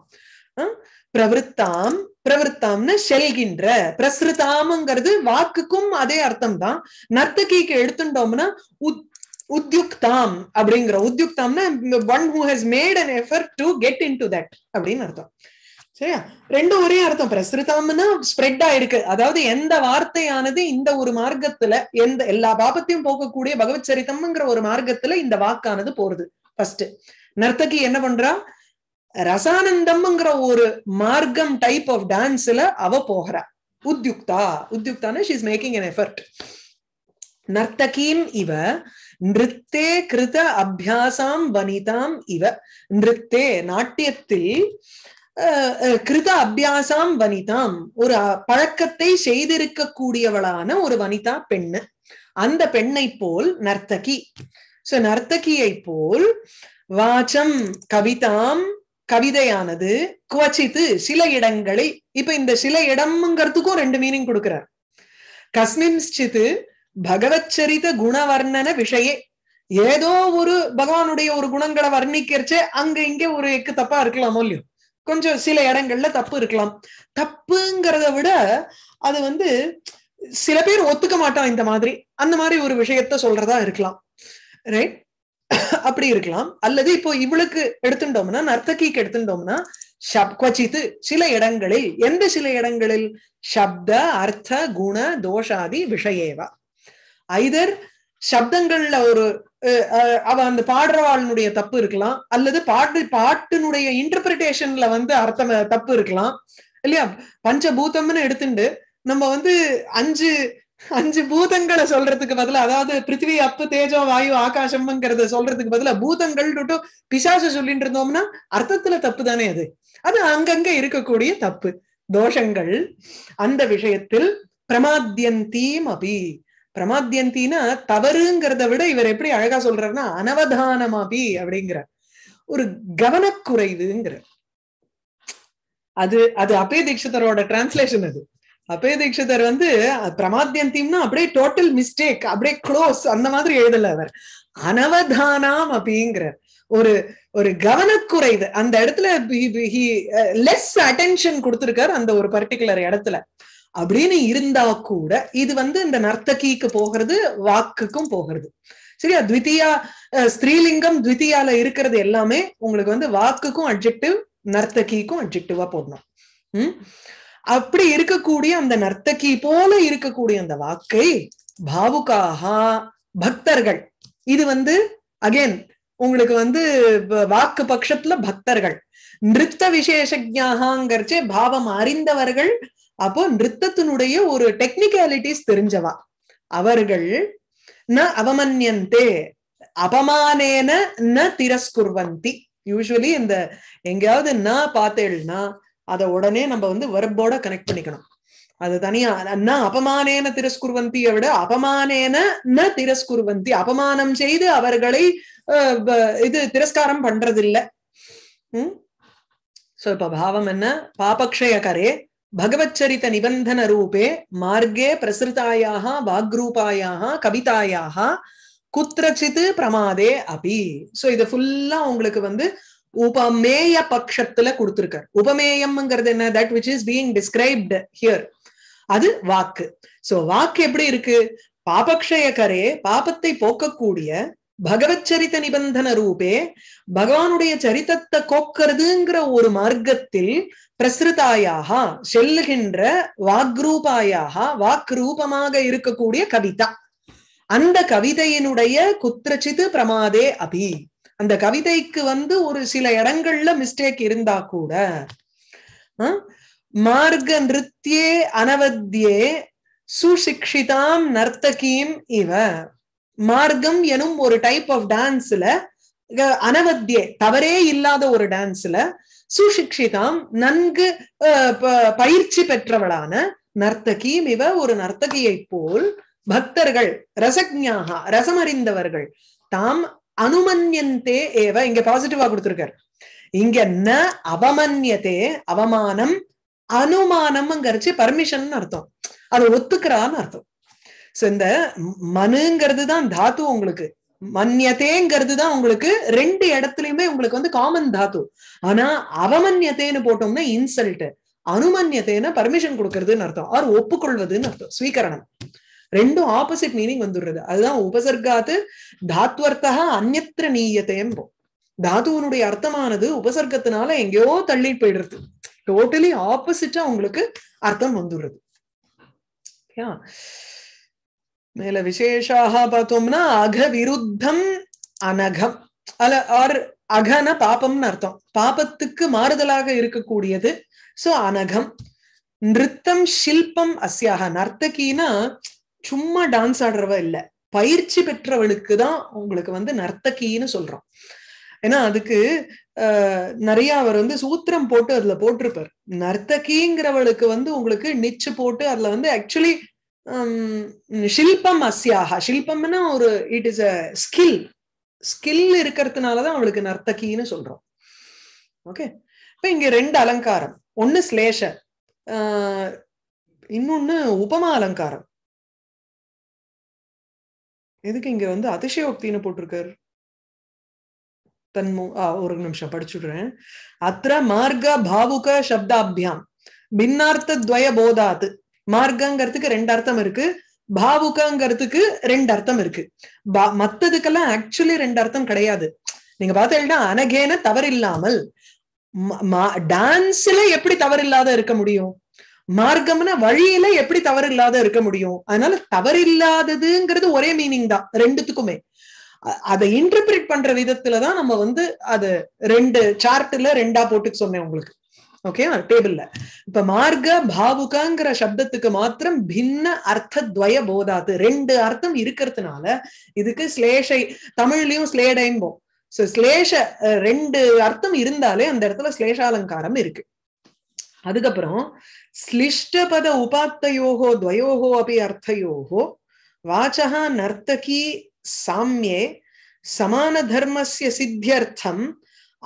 பிரவருத்தாம் பிரவருத்தாம்னு செல்கின்ற பிரசுருதாம்ங்கிறது வாக்குக்கும் அதே அர்த்தம் தான் நர்த்தகிக்கு எடுத்துட்டோம்னா உத்யுக்தாம் அப்படிங்கிற உத்யுக்தாம்னா one who has made an effort to get into that அப்படின்னு அர்த்தம் சரியா ரெண்டும் ஒரே அர்த்தம் பிரசுரிதாம்னா ஸ்ப்ரெட் ஆயிருக்கு அதாவது எந்த வார்த்தையானது இந்த ஒரு மார்க்கத்துல எந்த எல்லா பாபத்தையும் போகக்கூடிய பகவத் சரிதம்ங்கிற ஒரு மார்க்கத்துல இந்த வாக்கானது போறது ஃபர்ஸ்ட் நர்த்தகி என்ன பண்றா ரசானந்தம்ங்கிற ஒரு மார்க்கம் டைப் ஆஃப் டான்ஸ்ல அவ போகிறா உத்யுக்தா உத்யுக்தான ஷீஸ் மேக்கிங் அன் எஃபர்ட் நர்த்தகீம் இவ நிறே கிருத அபியாசாம் வனிதாம் இவ நிறே நாட்டியத்தில் கிருத அபியாசாம் வனிதாம் ஒரு பழக்கத்தை செய்திருக்கக்கூடியவளான ஒரு வனிதா பெண்ணு அந்த பெண்ணை போல் நர்த்தகி சோ நர்த்தகியை போல் வாச்சம் கவிதாம் கவிதையானது குவச்சித்து சில இடங்களை இப்ப இந்த சில இடம்ங்கிறதுக்கும் ரெண்டு மீனிங் கொடுக்கிறார் கஸ்மின்ஸ்சித்து பகவத் சரித குணவர்ணன விஷய ஏதோ ஒரு பகவானுடைய ஒரு குணங்களை வர்ணிக்கிறச்சே அங்க இங்க ஒரு எக்கு தப்பா இருக்கலாமோ இல்லையோ கொஞ்சம் சில இடங்கள்ல தப்பு இருக்கலாம் தப்புங்கிறத விட அது வந்து சில பேர் ஒத்துக்க மாட்டான் இந்த மாதிரி அந்த மாதிரி ஒரு விஷயத்த சொல்றதா இருக்கலாம் ரைட் அப்படி இருக்கலாம் அல்லது இப்போ இவளுக்கு எடுத்துட்டோம்னா நர்த்தகிக்கு எடுத்துட்டோம்னா குவச்சித்து சில இடங்களில் எந்த சில இடங்களில் சப்த அர்த்த குண தோஷாதி விஷயேவா ஐதர் சப்தங்கள்ல ஒரு அவ அந்த பாடுறவாளனுடைய தப்பு இருக்கலாம் அல்லது பாட்டு பாட்டினுடைய இன்டர்பிரிட்டேஷன்ல வந்து அர்த்தம் தப்பு இருக்கலாம் இல்லையா பஞ்சபூதம்னு எடுத்துட்டு நம்ம வந்து அஞ்சு அஞ்சு பூதங்களை சொல்றதுக்கு பதிலா அதாவது பிருத்திவி அப்பு தேஜோ வாயு ஆகாசம்ங்கிறத சொல்றதுக்கு பதிலா பூதங்கள் பிசாச சொல்லிட்டு இருந்தோம்னா அர்த்தத்துல தப்பு தானே அது அது அங்கங்க இருக்கக்கூடிய தப்பு தோஷங்கள் அந்த விஷயத்தில் பிரமாத்தியந்தீம் அபி பிரமாத்தியந்தின்னா தவறுங்கிறத விட இவர் எப்படி அழகா சொல்றாருன்னா அனவதானம் அபி அப்படிங்கிறார் ஒரு கவனக்குறைவுங்கிற அது அது அப்பே தீட்சிதரோட டிரான்ஸ்லேஷன் அது அபய தீட்சிதர் வந்து பிரமாத்தியந்தீம்னா அப்படியே டோட்டல் மிஸ்டேக் அப்படியே க்ளோஸ் அந்த மாதிரி எழுதல அவர் அனவதானாம் அப்படிங்கிறார் ஒரு ஒரு கவனக்குறைவு அந்த இடத்துல லெஸ் அட்டென்ஷன் கொடுத்திருக்காரு அந்த ஒரு பர்டிகுலர் இடத்துல அப்படின்னு இருந்தா கூட இது வந்து இந்த நர்த்தகிக்கு போகிறது வாக்குக்கும் போகிறது சரியா த்வித்தியா ஸ்திரீலிங்கம் த்வித்தியால இருக்கிறது எல்லாமே உங்களுக்கு வந்து வாக்குக்கும் அட்ஜெக்டிவ் நர்த்தகிக்கும் அட்ஜெக்டிவா போடணும் உம் அப்படி இருக்கக்கூடிய அந்த நர்த்தகி போல இருக்கக்கூடிய அந்த வாக்கை பாவுக்காக பக்தர்கள் இது வந்து அகேன் உங்களுக்கு வந்து வாக்கு பட்சத்துல பக்தர்கள் நிறுத்த விசேஷஜாகாங்கிறச்சே பாவம் அறிந்தவர்கள் அப்போ நிறுத்தத்தினுடைய ஒரு டெக்னிகாலிட்டிஸ் தெரிஞ்சவா அவர்கள் ந அவமன்யந்தே அபமானேன ந திரஸ்குர்வந்தி யூஸ்வலி இந்த எங்கேயாவது ந பார்த்தேள்னா அதை உடனே நம்ம வந்து வரப்போட கனெக்ட் பண்ணிக்கணும் அது தனியா அண்ணா அபமானேன திரஸ்குர்வந்தியை விட அபமானேன ந திரஸ்குர்வந்தி அபமானம் செய்து அவர்களை இது திரஸ்காரம் பண்றதில்லை உம் சோ இப்ப பாவம் என்ன பாபக்ஷயகரே பகவச்சரித்த நிபந்தன ரூபே மார்க்கே பிரசிருதாயாக வாக்ரூபாயாக கவிதாயாக குத்திரச்சித்து பிரமாதே அபி சோ இது ஃபுல்லா உங்களுக்கு வந்து உபமேய பட்சத்துல கொடுத்திருக்கார் உபமேயம்ங்கிறது என்ன that which is being described here அது வாக்கு சோ வாக்கு எப்படி இருக்கு பாபக்ஷயக்கரே பாபத்தை போக்கக்கூடிய பகவத் சரித்த நிபந்தன ரூபே பகவானுடைய சரித்தத்தை கோக்கிறதுங்கிற ஒரு மார்க்கத்தில் பிரசிருதாயாக செல்லுகின்ற வாக்ரூபாயாக வாக்கு ரூபமாக இருக்கக்கூடிய கவிதா அந்த கவிதையினுடைய குத்திரச்சித்து பிரமாதே அபி அந்த கவிதைக்கு வந்து ஒரு சில இடங்கள்ல மிஸ்டேக் இருந்தா கூட மார்க நிறுத்தியே அனவத்தியே சுசிக்ஷிதாம் நர்த்தகீம் இவ மார்க்கம் எனும் ஒரு டைப் ஆஃப் டான்ஸ்ல அனவத்தியே தவறே இல்லாத ஒரு டான்ஸ்ல சுசிக்ஷிதாம் நன்கு பயிற்சி பெற்றவளான நர்த்தகீம் இவ ஒரு நர்த்தகியை போல் பக்தர்கள் ரசக்ஞாகா ரசமறிந்தவர்கள் தாம் அனுமன்யந்தே ஏவ இங்க பாசிட்டிவா கொடுத்துருக்காரு இங்க ந அவமன்யத்தே அவமானம் அனுமானம்ங்கிறச்சு பர்மிஷன் அர்த்தம் அது ஒத்துக்கிறான்னு அர்த்தம் சோ இந்த மனுங்கிறது தான் தாத்து உங்களுக்கு மன்யத்தேங்கிறது தான் உங்களுக்கு ரெண்டு இடத்துலயுமே உங்களுக்கு வந்து காமன் தாத்து ஆனா அவமன்யத்தேன்னு போட்டோம்னா இன்சல்ட் அனுமன்யத்தேன்னா பர்மிஷன் கொடுக்கறதுன்னு அர்த்தம் ஆர் ஒப்புக்கொள்வதுன்னு அர்த்தம் ஸ்வீகரணம் ரெண்டும் ஆப்போசிட் மீனிங் வந்துடுறது அதுதான் உபசர்காத்து தாத்வர்த்தா அந்நத்திர நீயத்தையும் தாதுவனுடைய அர்த்தமானது உபசர்க்கத்தினால எங்கேயோ தள்ளி போயிடுறது டோட்டலி ஆப்போசிட்டா உங்களுக்கு அர்த்தம் வந்துடுறது மேல விசேஷாக பார்த்தோம்னா அக விருத்தம் அனகம் அல ஆர் அகன பாப்பம்னு அர்த்தம் பாபத்துக்கு மாறுதலாக இருக்கக்கூடியது சோ அனகம் நிறுத்தம் ஷில்பம் அசியாக நர்த்தகினா சும்மா டான்ஸ் ஆடுறவ இல்லை பயிற்சி பெற்றவளுக்கு தான் உங்களுக்கு வந்து நர்த்தகின்னு சொல்றோம் ஏன்னா அதுக்கு நிறைய அவர் வந்து சூத்திரம் போட்டு அதுல போட்டிருப்பார் நர்த்தகிங்கிறவளுக்கு வந்து உங்களுக்கு நிச்சு போட்டு அதுல வந்து ஆக்சுவலி ஷில்பம் அஸ்யாகா ஷில்பம்னா ஒரு it is a skill skill இருக்கிறதுனாலதான் அவளுக்கு நர்த்தகின்னு சொல்றோம் ஓகே இப்ப இங்க ரெண்டு அலங்காரம் ஒன்னு ஸ்லேஷ இன்னொன்னு உபமா அலங்காரம் எதுக்கு இங்க வந்து அதிசயோக்தின்னு போட்டிருக்காரு ஆஹ் ஒரு நிமிஷம் படிச்சுடுறேன் அத்த மார்க பாவுக சப்தாபியாம் பின்னார்த்த துவய போதாது மார்க்கங்கிறதுக்கு ரெண்டு அர்த்தம் இருக்கு பாவுகங்கிறதுக்கு ரெண்டு அர்த்தம் இருக்கு மத்ததுக்கெல்லாம் ஆக்சுவலி ரெண்டு அர்த்தம் கிடையாது நீங்க பார்த்தீங்கன்னா அனகேன தவறில்லாமல் டான்ஸ்ல எப்படி தவறில்லாத இருக்க முடியும் மார்க்கம்னா வழியில எப்படி தவறு இல்லாத இருக்க முடியும் அதனால தவறு இல்லாததுங்கிறது ஒரே மீனிங் தான் ரெண்டுத்துக்குமே அதை இன்டர்பிரேட் பண்ற விதத்துலதான் நம்ம வந்து அது ரெண்டு சார்ட்ல ரெண்டா போட்டு சொன்னேன் உங்களுக்கு ஓகே டேபிள்ல இப்ப மார்க்க பாவுகாங்கிற சப்தத்துக்கு மாத்திரம் பின்ன அர்த்த துவய போதாது ரெண்டு அர்த்தம் இருக்கிறதுனால இதுக்கு ஸ்லேஷை தமிழ்லயும் ஸ்லேடைன்போம் ஸ்லேஷ ரெண்டு அர்த்தம் இருந்தாலே அந்த இடத்துல ஸ்லேஷாலங்காரம் இருக்கு அதுக்கப்புறம் ஸ்லிஷ்டபத உபாத்தையோகோ துவயோகோ அப்படி அர்த்தையோகோ வாச்சகா நர்த்தகி சாமியே சமான தர்மஸ்ய சித்தியர்த்தம்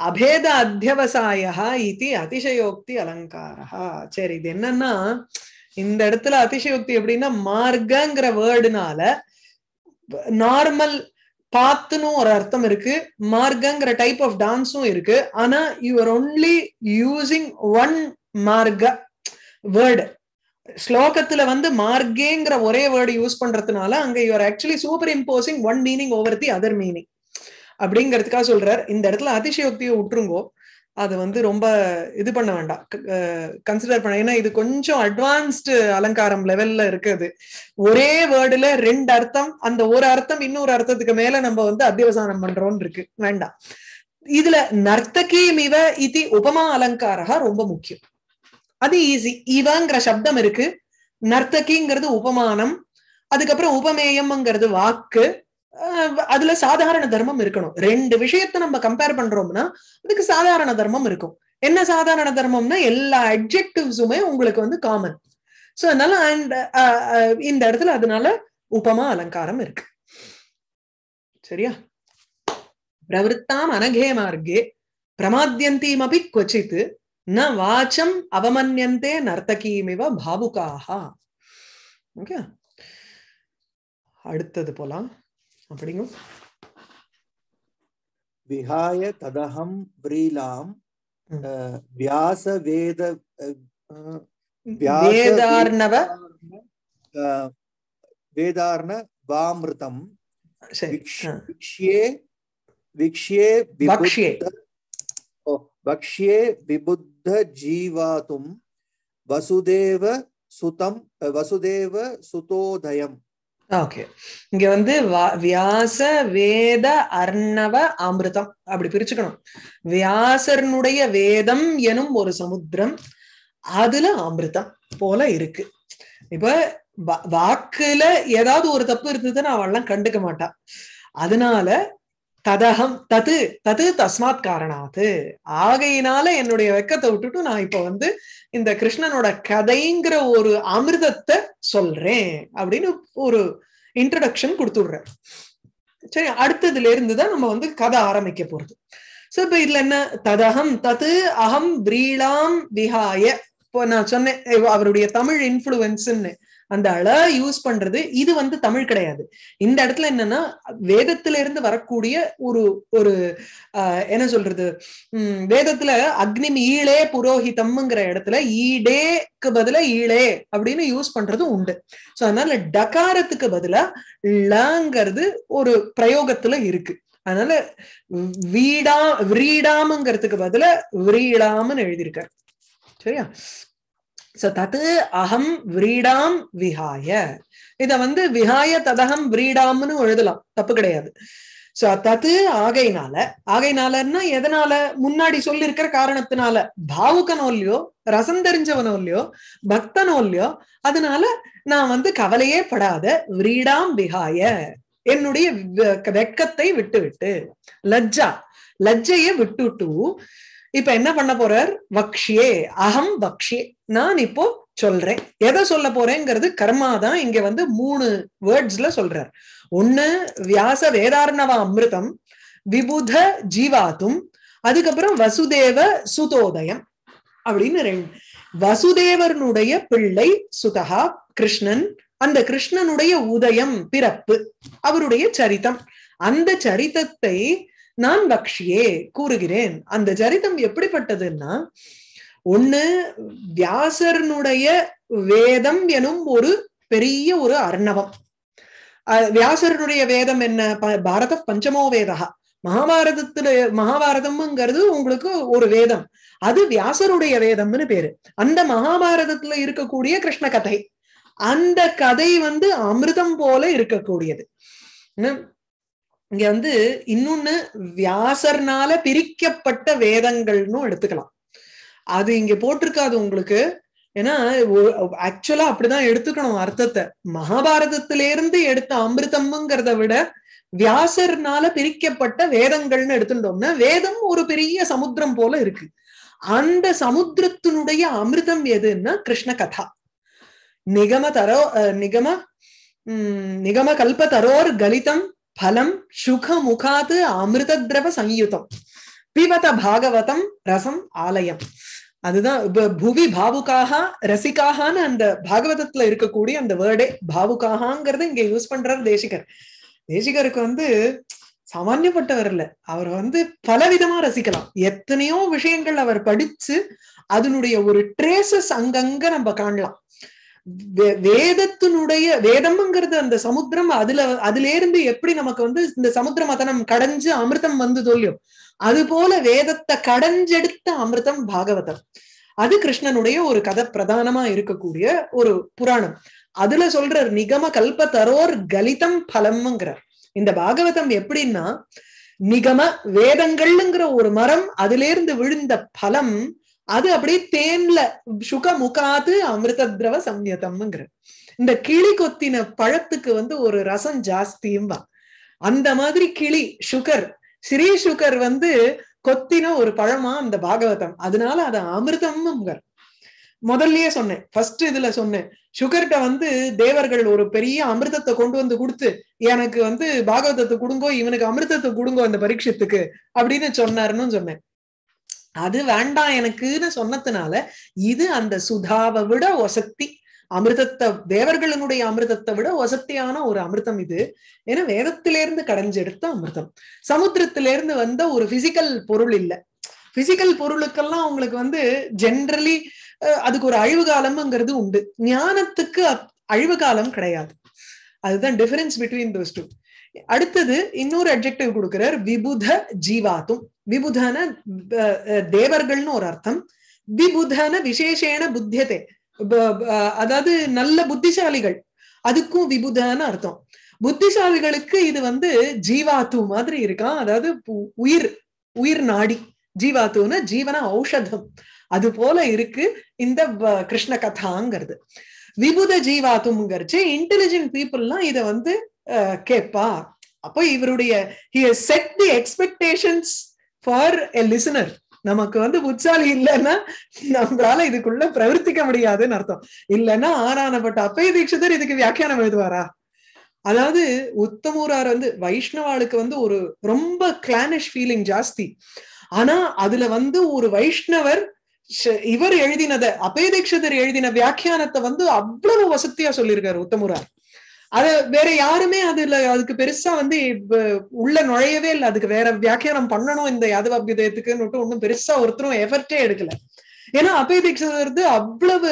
அபேத அத்தியவசாய இது அதிசயோக்தி அலங்காரா சரி இது என்னன்னா இந்த இடத்துல அதிசயோக்தி எப்படின்னா மார்க்கங்கிற வேர்டுனால நார்மல் பாத்துன்னு ஒரு அர்த்தம் இருக்கு மார்க்கங்கிற டைப் ஆஃப் டான்ஸும் இருக்கு ஆனா யூஆர் ஒன்லி யூசிங் ஒன் மார்க வேர்டு ஸ்லோகத்துல வந்து மார்கேங்கிற ஒரே வேர்டு யூஸ் பண்றதுனால அங்க you're actually superimposing one meaning over the other meaning அப்படிங்கிறதுக்காக சொல்றார் இந்த இடத்துல அதிசயோக்தியை விட்டுருங்கோ அது வந்து ரொம்ப இது பண்ண வேண்டாம் கன்சிடர் பண்ண ஏன்னா இது கொஞ்சம் அட்வான்ஸ்டு அலங்காரம் லெவல்ல இருக்குது ஒரே வேர்டுல ரெண்டு அர்த்தம் அந்த ஒரு அர்த்தம் இன்னொரு அர்த்தத்துக்கு மேல நம்ம வந்து அத்தியவசானம் பண்றோம்னு இருக்கு வேண்டாம் இதுல மிவ இதி உபமா அலங்காரா ரொம்ப முக்கியம் அது ஈஸி இவங்கிற சப்தம் இருக்கு நர்த்தகிங்கிறது உபமானம் அதுக்கப்புறம் உபமேயம்ங்கிறது வாக்கு அதுல சாதாரண தர்மம் இருக்கணும் ரெண்டு விஷயத்த நம்ம கம்பேர் பண்றோம்னா அதுக்கு சாதாரண தர்மம் இருக்கும் என்ன சாதாரண தர்மம்னா எல்லா அப்ஜெக்டிவ்ஸுமே உங்களுக்கு வந்து காமன் சோ அதனால அண்ட் இந்த இடத்துல அதனால உபமா அலங்காரம் இருக்கு சரியா பிரவருத்தாம் அனகே மார்க்கே பிரமாத்தியந்தீமபி கொச்சித்து ந வாச்சம் அவமன்யந்தே நர்த்தகீமிவ பாவுகாக ஓகே அடுத்தது போலாம் அப்படிங்க விஹாய ததஹம் விரீலாம் வியாச வேத வேதார்ணவ வேதார்ண வாமிருதம் விக்ஷ்யே விக்ஷ்யே விபுத்த பக்ஷ்யே விபுத் ஜீவாதும் வசுதேவ சுதம் வசுதேவ சுதோதயம் ஓகே இங்க வந்து வியாச வேத அர்ணவ அமிர்தம் அப்படி பிரிச்சுக்கணும் வியாசர்னுடைய வேதம் எனும் ஒரு சமுத்திரம் அதுல அமிர்தம் போல இருக்கு இப்ப வாக்குல ஏதாவது ஒரு தப்பு இருந்ததுன்னு அவெல்லாம் கண்டுக்க மாட்டான் அதனால ததகம் தது தது தஸ்மாத் காரணாது ஆகையினால என்னுடைய வெக்கத்தை விட்டுட்டு நான் இப்ப வந்து இந்த கிருஷ்ணனோட கதைங்கிற ஒரு அமிர்தத்தை சொல்றேன் அப்படின்னு ஒரு இன்ட்ரடக்ஷன் கொடுத்துடுறேன் சரி அடுத்ததுல இருந்துதான் நம்ம வந்து கதை ஆரம்பிக்க போறது சோ இப்ப இதுல என்ன ததகம் தது அகம் விரீளாம் விஹாய இப்போ நான் சொன்னேன் அவருடைய தமிழ் இன்ஃபுளுன்ஸ்ன்னு அந்த அழ யூஸ் பண்றது இது வந்து தமிழ் கிடையாது இந்த இடத்துல என்னன்னா வேதத்துல இருந்து வரக்கூடிய ஒரு ஒரு என்ன சொல்றது உம் வேதத்துல அக்னி ஈழே புரோஹிதம்ங்கிற இடத்துல ஈடேக்கு பதில ஈழே அப்படின்னு யூஸ் பண்றது உண்டு சோ அதனால டகாரத்துக்கு பதிலா லங்கிறது ஒரு பிரயோகத்துல இருக்கு அதனால வீடா விரீடாமங்கிறதுக்கு பதில விரீடாமன்னு எழுதியிருக்காரு சரியா சோ தத்து அகம் விரீடாம் விஹாய இத வந்து விஹாய ததகம் விரீடாம்னு எழுதலாம் தப்பு கிடையாது சோ தத்து ஆகையினால ஆகையினாலன்னா எதனால முன்னாடி சொல்லியிருக்கிற காரணத்தினால பாவுக்கனோ இல்லையோ ரசம் தெரிஞ்சவனோ இல்லையோ பக்தனோ இல்லையோ அதனால நான் வந்து கவலையே படாத விரீடாம் விஹாய என்னுடைய வெக்கத்தை விட்டு விட்டு லஜ்ஜா லஜ்ஜைய விட்டுட்டு இப்ப என்ன பண்ண போறார் பக்ஷியே அகம் பக்ஷியே நான் இப்போ சொல்றேன் எதை சொல்ல போறேங்கிறது கர்மா தான் இங்க வந்து மூணு வேர்ட்ஸ்ல சொல்றார் ஒண்ணு வியாச வேதாரணவ அமிர்தம் விபுத ஜீவாத்தும் அதுக்கப்புறம் வசுதேவ சுதோதயம் அப்படின்னு ரெண்டு வசுதேவனுடைய பிள்ளை சுதகா கிருஷ்ணன் அந்த கிருஷ்ணனுடைய உதயம் பிறப்பு அவருடைய சரித்தம் அந்த சரித்தத்தை நான் பக்ஷியே கூறுகிறேன் அந்த சரிதம் எப்படிப்பட்டதுன்னா ஒண்ணு வியாசர்னுடைய வேதம் எனும் ஒரு பெரிய ஒரு அர்ணவம் வியாசருடைய வேதம் என்ன பாரத பஞ்சமோ வேதா மகாபாரதத்துல மகாபாரதம்ங்கிறது உங்களுக்கு ஒரு வேதம் அது வியாசருடைய வேதம்னு பேரு அந்த மகாபாரதத்துல இருக்கக்கூடிய கிருஷ்ண கதை அந்த கதை வந்து அமிர்தம் போல இருக்கக்கூடியது இங்க வந்து இன்னொன்னு வியாசர்னால பிரிக்கப்பட்ட வேதங்கள்னு எடுத்துக்கலாம் அது இங்க போட்டிருக்காது உங்களுக்கு ஏன்னா ஆக்சுவலா அப்படிதான் எடுத்துக்கணும் அர்த்தத்தை இருந்து எடுத்த அமிர்தம்ங்கிறத விட வியாசர்னால பிரிக்கப்பட்ட வேதங்கள்னு எடுத்துட்டோம்னா வேதம் ஒரு பெரிய சமுத்திரம் போல இருக்கு அந்த சமுத்திரத்தினுடைய அமிர்தம் எதுன்னா கிருஷ்ண கதா நிகம தரோ நிகம உம் நிகம கல்ப தரோர் கலிதம் பலம் அமிர்த திரவ சங்கீதம் பிபத பாகவதம் ரசம் ஆலயம் அதுதான் புவி பாவுக்காக ரசிக்காகான்னு அந்த பாகவதத்துல இருக்கக்கூடிய அந்த வேர்டே பாவுக்காகங்கிறது இங்க யூஸ் பண்றாரு தேசிகர் தேசிகருக்கு வந்து சாமானியப்பட்டவர் இல்ல அவர் வந்து பலவிதமா ரசிக்கலாம் எத்தனையோ விஷயங்கள் அவர் படிச்சு அதனுடைய ஒரு ட்ரேசஸ் அங்கங்க நம்ம காணலாம் வேதத்தினுடைய வேதம்ங்கிறது அந்த சமுத்திரம் அதுல அதுல இருந்து எப்படி நமக்கு வந்து இந்த சமுத்திரம் அதனம் கடைஞ்சு அமிர்தம் வந்து தொல்லியும் அது போல வேதத்தை கடைஞ்செடுத்த அமிர்தம் பாகவதம் அது கிருஷ்ணனுடைய ஒரு கதை பிரதானமா இருக்கக்கூடிய ஒரு புராணம் அதுல சொல்ற நிகம கல்ப தரோர் கலிதம் பலம்ங்கிறார் இந்த பாகவதம் எப்படின்னா நிகம வேதங்கள்ங்கிற ஒரு மரம் அதுல இருந்து விழுந்த பலம் அது அப்படியே தேன்ல சுக முகாது அமிர்த திரவ சம்யதம்ங்கிற இந்த கிளி கொத்தின பழத்துக்கு வந்து ஒரு ரசம் ஜாஸ்தியும்பா அந்த மாதிரி கிளி சுகர் ஸ்ரீ சுகர் வந்து கொத்தின ஒரு பழமா அந்த பாகவதம் அதனால அத அமிர்தம்ங்கிற முதல்லயே சொன்னேன் ஃபர்ஸ்ட் இதுல சொன்னேன் சுகர்கிட்ட வந்து தேவர்கள் ஒரு பெரிய அமிர்தத்தை கொண்டு வந்து கொடுத்து எனக்கு வந்து பாகவதத்தை கொடுங்கோ இவனுக்கு அமிர்தத்தை கொடுங்கோ அந்த பரீட்சத்துக்கு அப்படின்னு சொன்னாருன்னு சொன்னேன் அது வேண்டாம் எனக்குன்னு சொன்னதுனால இது அந்த சுதாவை விட ஒசக்தி அமிர்தத்தை தேவர்களினுடைய அமிர்தத்தை விட ஒசத்தியான ஒரு அமிர்தம் இது ஏன்னா வேதத்திலேருந்து கடைஞ்செடுத்த அமிர்தம் சமுத்திரத்திலேருந்து வந்த ஒரு பிசிக்கல் பொருள் இல்லை பிசிக்கல் பொருளுக்கெல்லாம் அவங்களுக்கு வந்து ஜென்ரலி அதுக்கு ஒரு அழிவு காலம்ங்கிறது உண்டு ஞானத்துக்கு அழிவு காலம் கிடையாது அதுதான் டிஃபரன்ஸ் பிட்வீன் தோஸ் டூ அடுத்தது இன்னொரு அப்ஜெக்டிவ் கொடுக்கிறார் விபுத ஜீவாத்தும் விபுதன தேவர்கள்னு ஒரு அர்த்தம் விபுதன விசேஷேன புத்தியதே அதாவது நல்ல புத்திசாலிகள் அதுக்கும் விபுதன அர்த்தம் புத்திசாலிகளுக்கு இது வந்து ஜீவாத்து மாதிரி இருக்கான் அதாவது உயிர் உயிர் நாடி ஜீவாத்துன்னு ஜீவன ஔஷதம் அது போல இருக்கு இந்த கிருஷ்ண கதாங்கிறது விபுத ஜீவாத்துங்கிறச்சு இன்டெலிஜென்ட் பீப்புள்லாம் இதை வந்து கேட்பா அப்போ இவருடைய set the expectations for a listener நமக்கு வந்து புட்சாலி இல்லைன்னா நம்மளால இதுக்குள்ள பிரவர்த்திக்க முடியாதுன்னு அர்த்தம் இல்லைன்னா ஆனானப்பட்ட அப்பய தீட்சிதர் இதுக்கு வியாக்கியானம் எழுதுவாரா அதாவது உத்தமூரார் வந்து வைஷ்ணவாளுக்கு வந்து ஒரு ரொம்ப கிளானிஷ் ஃபீலிங் ஜாஸ்தி ஆனா அதுல வந்து ஒரு வைஷ்ணவர் இவர் எழுதினத அபேதீட்சிதர் எழுதின வியாக்கியானத்தை வந்து அவ்வளவு வசதியா சொல்லியிருக்காரு உத்தமுரார் அது வேற யாருமே அதுல அதுக்கு பெருசா வந்து உள்ள நுழையவே இல்லை அதுக்கு வேற வியாக்கியானம் பண்ணணும் இந்த யாதவ அபிதயத்துக்குன்னு ஒன்றும் பெருசா ஒருத்தரும் எஃபர்ட்டே எடுக்கல ஏன்னா அபயதீக்ஷது அவ்வளவு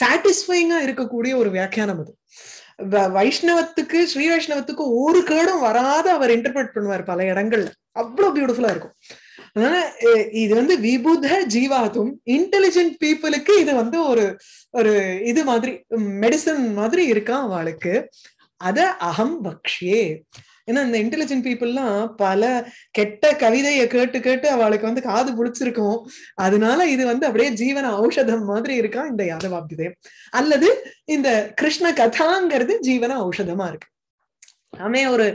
சாட்டிஸ்ஃபைங்கா இருக்கக்கூடிய ஒரு வியாக்கியானம் அது வைஷ்ணவத்துக்கு ஸ்ரீ வைஷ்ணவத்துக்கு ஒரு கேடும் வராத அவர் இன்டர்பிரட் பண்ணுவார் பல இடங்கள்ல அவ்வளவு பியூட்டிஃபுல்லா இருக்கும் அதனால இது வந்து விபுத ஜீவாதும் இன்டெலிஜென்ட் பீப்புளுக்கு இது வந்து ஒரு ஒரு இது மாதிரி மெடிசன் மாதிரி இருக்கான் அவளுக்கு அத அகம் பக்ஷியே ஏன்னா இந்த இன்டெலிஜென்ட் பீப்புள்லாம் பல கெட்ட கவிதையை கேட்டு கேட்டு அவளுக்கு வந்து காது பிடிச்சிருக்கும் அதனால இது வந்து அப்படியே ஜீவன ஔஷதம் மாதிரி இருக்கா இந்த யாதவாபிதயம் அல்லது இந்த கிருஷ்ண கதாங்கிறது ஜீவன ஔஷதமா இருக்கு ஆமே ஒரு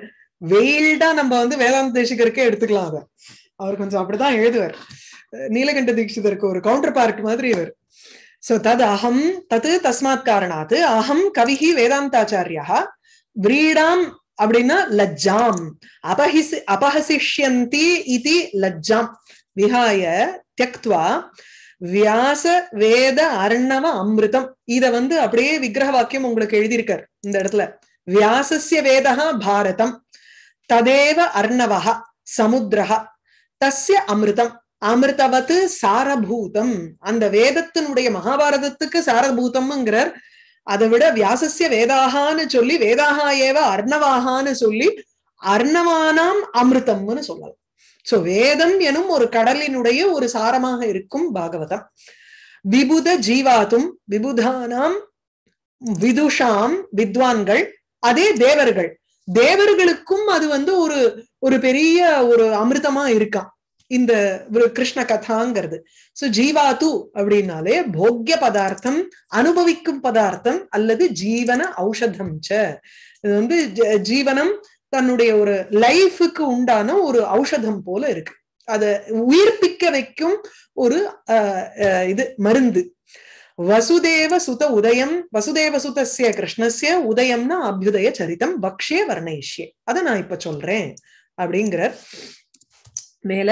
வெயில்டா நம்ம வந்து வேதாந்த தேசிகருக்கே எடுத்துக்கலாம் அதை அவர் கொஞ்சம் அப்படிதான் எழுதுவார் நீலகண்ட தீட்சிதருக்கு ஒரு கவுண்டர் பார்ட் மாதிரி இவர் சோ தது அகம் தத்து தஸ்மாத் காரணாத் அகம் கவிஹி வேதாந்தாச்சாரியா விரீடாம் அப்படின்னா லஜ்ஜாம் அபஹிசி அபஹசிஷ்யந்தி இது லஜ்ஜாம் விஹாய தியக்துவா வியாச வேத அர்ணவ அமிர்தம் இத வந்து அப்படியே விக்கிரக வாக்கியம் உங்களுக்கு எழுதியிருக்கார் இந்த இடத்துல வியாசசிய வேதா பாரதம் ததேவ அர்ணவா சமுத்திரஹா தஸ்ய அமிர்தம் அமிர்தவத்து சாரபூதம் அந்த வேதத்தினுடைய மகாபாரதத்துக்கு சாரபூதம்ங்கிறார் அதை விட வியாசஸ்ய வேதாகான்னு சொல்லி வேதாகா ஏவ அர்ணவாகான்னு சொல்லி அர்ணவானாம் அமிர்தம்னு சொல்லலாம் சோ வேதம் எனும் ஒரு கடலினுடைய ஒரு சாரமாக இருக்கும் பாகவதம் விபுத ஜீவாதும் விபுதானாம் விதுஷாம் வித்வான்கள் அதே தேவர்கள் தேவர்களுக்கும் அது வந்து ஒரு ஒரு பெரிய ஒரு அமிர்தமா இருக்கான் இந்த கிருஷ்ண கதாங்கிறது சோ ஜீவாத்து அப்படின்னாலே போக்கிய பதார்த்தம் அனுபவிக்கும் பதார்த்தம் அல்லது ஜீவன ஔஷதம் இது வந்து ஜீவனம் தன்னுடைய ஒரு லைஃபுக்கு உண்டான ஒரு ஔஷதம் போல இருக்கு அத உயிர்ப்பிக்க வைக்கும் ஒரு இது மருந்து வசுதேவ சுத உதயம் வசுதேவ சுதசிய கிருஷ்ணசிய உதயம்னா அபியுதய சரிதம் பக்ஷே வர்ணயிஷ்யே அதை நான் இப்ப சொல்றேன் அப்படிங்கிற மேல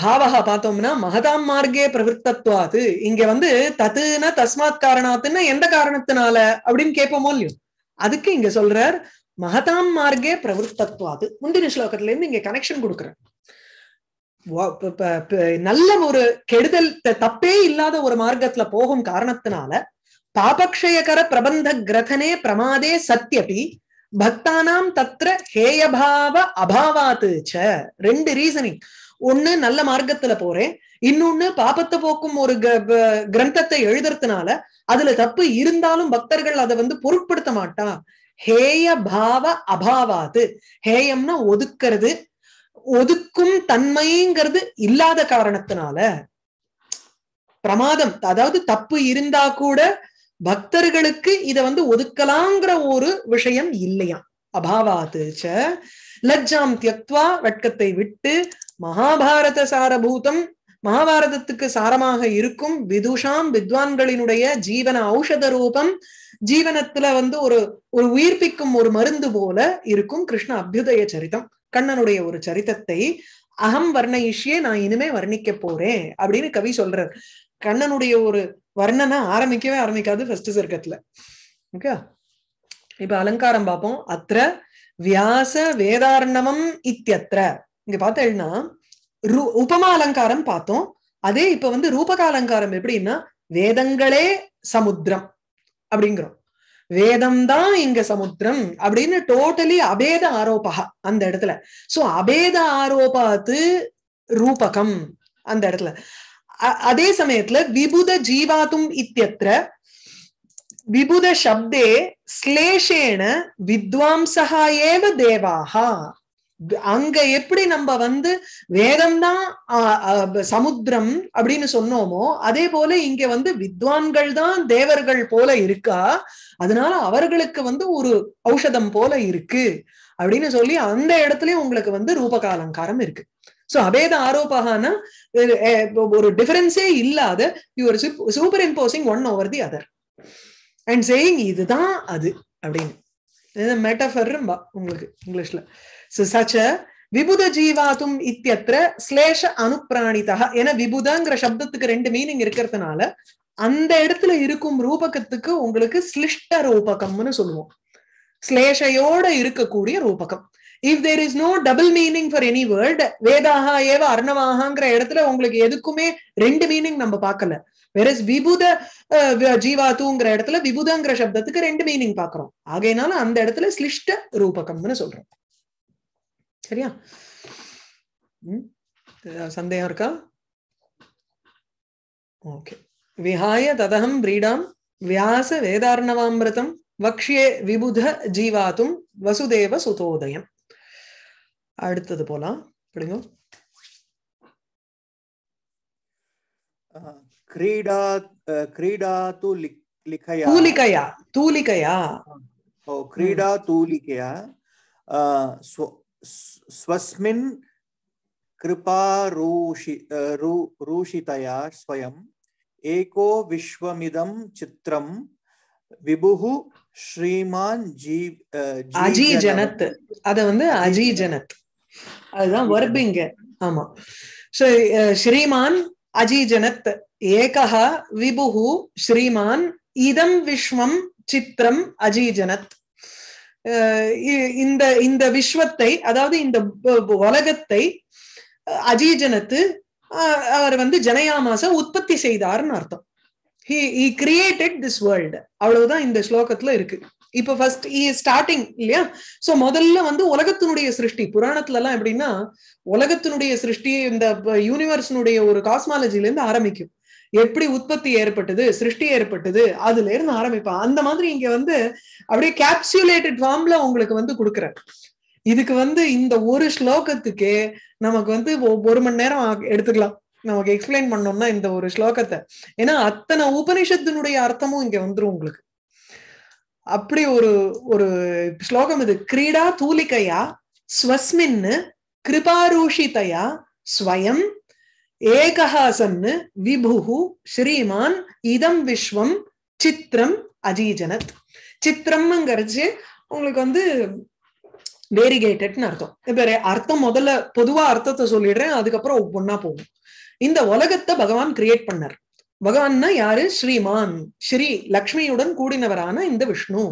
பாவகா பார்த்தோம்னா மகதாம் மார்க்கே பிரவருத்தத்வாது இங்க வந்து தத்துனா தஸ்மாத் காரணாத்துன்னா எந்த காரணத்தினால அப்படின்னு கேட்போமோ இல்லையோ அதுக்கு இங்க சொல்றார் மகதாம் மார்க்கே பிரவருத்தத்வாது முந்தின ஸ்லோகத்துல இருந்து இங்க கனெக்ஷன் கொடுக்குறேன் நல்ல ஒரு கெடுதல் தப்பே இல்லாத ஒரு மார்க்கத்துல போகும் காரணத்தினால பாபக்ஷயகர பிரபந்த கிரகனே பிரமாதே சத்தியபி பக்தானாம் தத்திர ஹேயபாவ அபாவாத்து ச ரெண்டு ரீசனிங் ஒண்ணு நல்ல மார்க்கத்துல போறேன் இன்னொன்னு பாபத்தை போக்கும் ஒரு கிரந்தத்தை எழுதுறதுனால அதுல தப்பு இருந்தாலும் பக்தர்கள் அதை வந்து பொருட்படுத்த மாட்டா ஹேய பாவ அபாவாது ஹேயம்னா ஒதுக்கிறது ஒதுக்கும் தன்மைங்கிறது இல்லாத காரணத்தினால பிரமாதம் அதாவது தப்பு இருந்தா கூட பக்தர்களுக்கு இதை வந்து ஒதுக்கலாங்கிற ஒரு விஷயம் இல்லையா அபாவாத்து லஜ்ஜாம் தியக்துவா வெட்கத்தை விட்டு மகாபாரத சாரபூதம் மகாபாரதத்துக்கு சாரமாக இருக்கும் விதுஷாம் வித்வான்களினுடைய ஜீவன ஔஷத ரூபம் ஜீவனத்துல வந்து ஒரு ஒரு உயிர்ப்பிக்கும் ஒரு மருந்து போல இருக்கும் கிருஷ்ண அபியுதய சரிதம் கண்ணனுடைய ஒரு சரித்தத்தை அகம் வர்ணயிஷியே நான் இனிமே வர்ணிக்க போறேன் அப்படின்னு கவி சொல்றார் கண்ணனுடைய ஒரு வர்ணனை ஆரம்பிக்கவே ஆரம்பிக்காது ஃபர்ஸ்ட் சர்க்கத்துல ஓகே இப்ப அலங்காரம் பார்ப்போம் அத்த வியாச வேதார்ணவம் இத்தியத்திர இங்க பார்த்தேன்னா உபமா அலங்காரம் பார்த்தோம் அதே இப்ப வந்து ரூபக அலங்காரம் எப்படின்னா வேதங்களே சமுத்திரம் அப்படிங்கிறோம் வேதம் தான் இங்க சமுத்திரம் அப்படின்னு டோட்டலி அபேத ஆரோபகா அந்த இடத்துல சோ அபேத ஆரோபாத்து ரூபகம் அந்த இடத்துல அதே சமயத்துல விபுத ஜீவாதும் இத்தியத்திர விபுத சப்தே ஸ்லேஷேன வித்வாம்சா ஏவ தேவாகா அங்க எப்படி நம்ம வந்து வேதம்தான் ஆஹ் சமுத்திரம் அப்படின்னு சொன்னோமோ அதே போல இங்க வந்து வித்வான்கள் தான் தேவர்கள் போல இருக்கா அதனால அவர்களுக்கு வந்து ஒரு ஔஷதம் போல இருக்கு அப்படின்னு சொல்லி அந்த இடத்துலயும் உங்களுக்கு வந்து ரூபகாலங்காரம் இருக்கு சோ அபேத ஆரோபாகனா ஒரு டிஃபரன்ஸே இல்லாத you're superimposing one over the other and saying இதுதான் அது அப்படின்னு மெட்டஃபர்ம்பா உங்களுக்கு இங்கிலீஷ்ல ஸோ சச்ச விபுத ஜீவாத்தும் இத்தியத்திர ஸ்லேஷ அனுப்பிராணிதா ஏன்னா விபுதங்கிற சப்தத்துக்கு ரெண்டு மீனிங் இருக்கிறதுனால அந்த இடத்துல இருக்கும் ரூபகத்துக்கு உங்களுக்கு ஸ்லிஷ்ட ரூபகம்னு சொல்லுவோம் ஸ்லேஷையோட இருக்கக்கூடிய ரூபகம் if there is no double meaning for any word வேதாக ஏவ அர்ணவாகாங்கிற இடத்துல உங்களுக்கு எதுக்குமே ரெண்டு மீனிங் நம்ம பார்க்கல வெரஸ் விபுத ஜீவாத்துங்கிற இடத்துல விபுதங்கிற சப்தத்துக்கு ரெண்டு மீனிங் பாக்குறோம் ஆகையினால அந்த இடத்துல ஸ்லிஷ்ட ரூபகம்னு சொல்றோம் சரியா சந்தேகம் இருக்கா ஓகே விஹாய ததகம் பிரீடாம் வியாச வேதார்ணவாமிரதம் வக்ஷே விபுத ஜீவாத்தும் வசுதேவ சுதோதயம் அடுத்தது போலாம் பிடிங்க கிரீடா கிரீடா தூலி லிகையா தூலிகையா தூலிகையா ஓ கிரீடா தூலிகையா ஸ்வஸ்மின் கிருபா ரூஷிதயா ஸ்வயம் ஏகோ விஸ்வமிதம் சித்திரம் விபுஹு ஸ்ரீமான் ஜீ அஜி ஜனத் வந்து அஜி அதுதான் வர்பிங்க ஆமா சோ ஸ்ரீமான் அஜிஜனத் ஏகா விபு ஸ்ரீமான் இதம் விஸ்வம் சித்திரம் அஜிஜனத் இந்த இந்த விஸ்வத்தை அதாவது இந்த உலகத்தை அஜிஜனத்து அவர் வந்து ஜனயாமாச உற்பத்தி செய்தார்னு அர்த்தம் ஹி கிரியேட்டட் திஸ் வேர்ல்டு அவ்வளவுதான் இந்த ஸ்லோகத்துல இருக்கு இப்ப ஃபர்ஸ்ட் ஸ்டார்டிங் e இல்லையா சோ முதல்ல வந்து உலகத்தினுடைய சிருஷ்டி புராணத்துல எல்லாம் எப்படின்னா உலகத்தினுடைய சிருஷ்டி இந்த யூனிவர்ஸ்னுடைய ஒரு காஸ்மாலஜில இருந்து ஆரம்பிக்கும் எப்படி உற்பத்தி ஏற்பட்டது சிருஷ்டி ஏற்பட்டது அதுல இருந்து ஆரம்பிப்பான் அந்த மாதிரி இங்க வந்து அப்படியே கேப்சுலேட்டட் ஃபார்ம்ல உங்களுக்கு வந்து கொடுக்குறேன் இதுக்கு வந்து இந்த ஒரு ஸ்லோகத்துக்கே நமக்கு வந்து ஒரு மணி நேரம் எடுத்துக்கலாம் நமக்கு எக்ஸ்பிளைன் பண்ணோம்னா இந்த ஒரு ஸ்லோகத்தை ஏன்னா அத்தனை உபனிஷத்தினுடைய அர்த்தமும் இங்க வந்துரும் உங்களுக்கு அப்படி ஒரு ஒரு ஸ்லோகம் இது கிரீடா தூலிகையா ஸ்வஸ்மின்னு கிருபாரூஷிதையா ஸ்வயம் ஏகஹாசன்னு விபு ஸ்ரீமான் இதம் விஸ்வம் சித்திரம் அஜீஜனத் சித்திரம்ங்கிறது உங்களுக்கு வந்து வேரிகேட்டட்னு அர்த்தம் இப்ப அர்த்தம் முதல்ல பொதுவா அர்த்தத்தை சொல்லிடுறேன் அதுக்கப்புறம் ஒவ்வொன்னா போகும் இந்த உலகத்தை பகவான் கிரியேட் பண்ணார் பகவான்னா யாரு ஸ்ரீமான் ஸ்ரீ லக்ஷ்மியுடன் கூடினவரான இந்த விஷ்ணு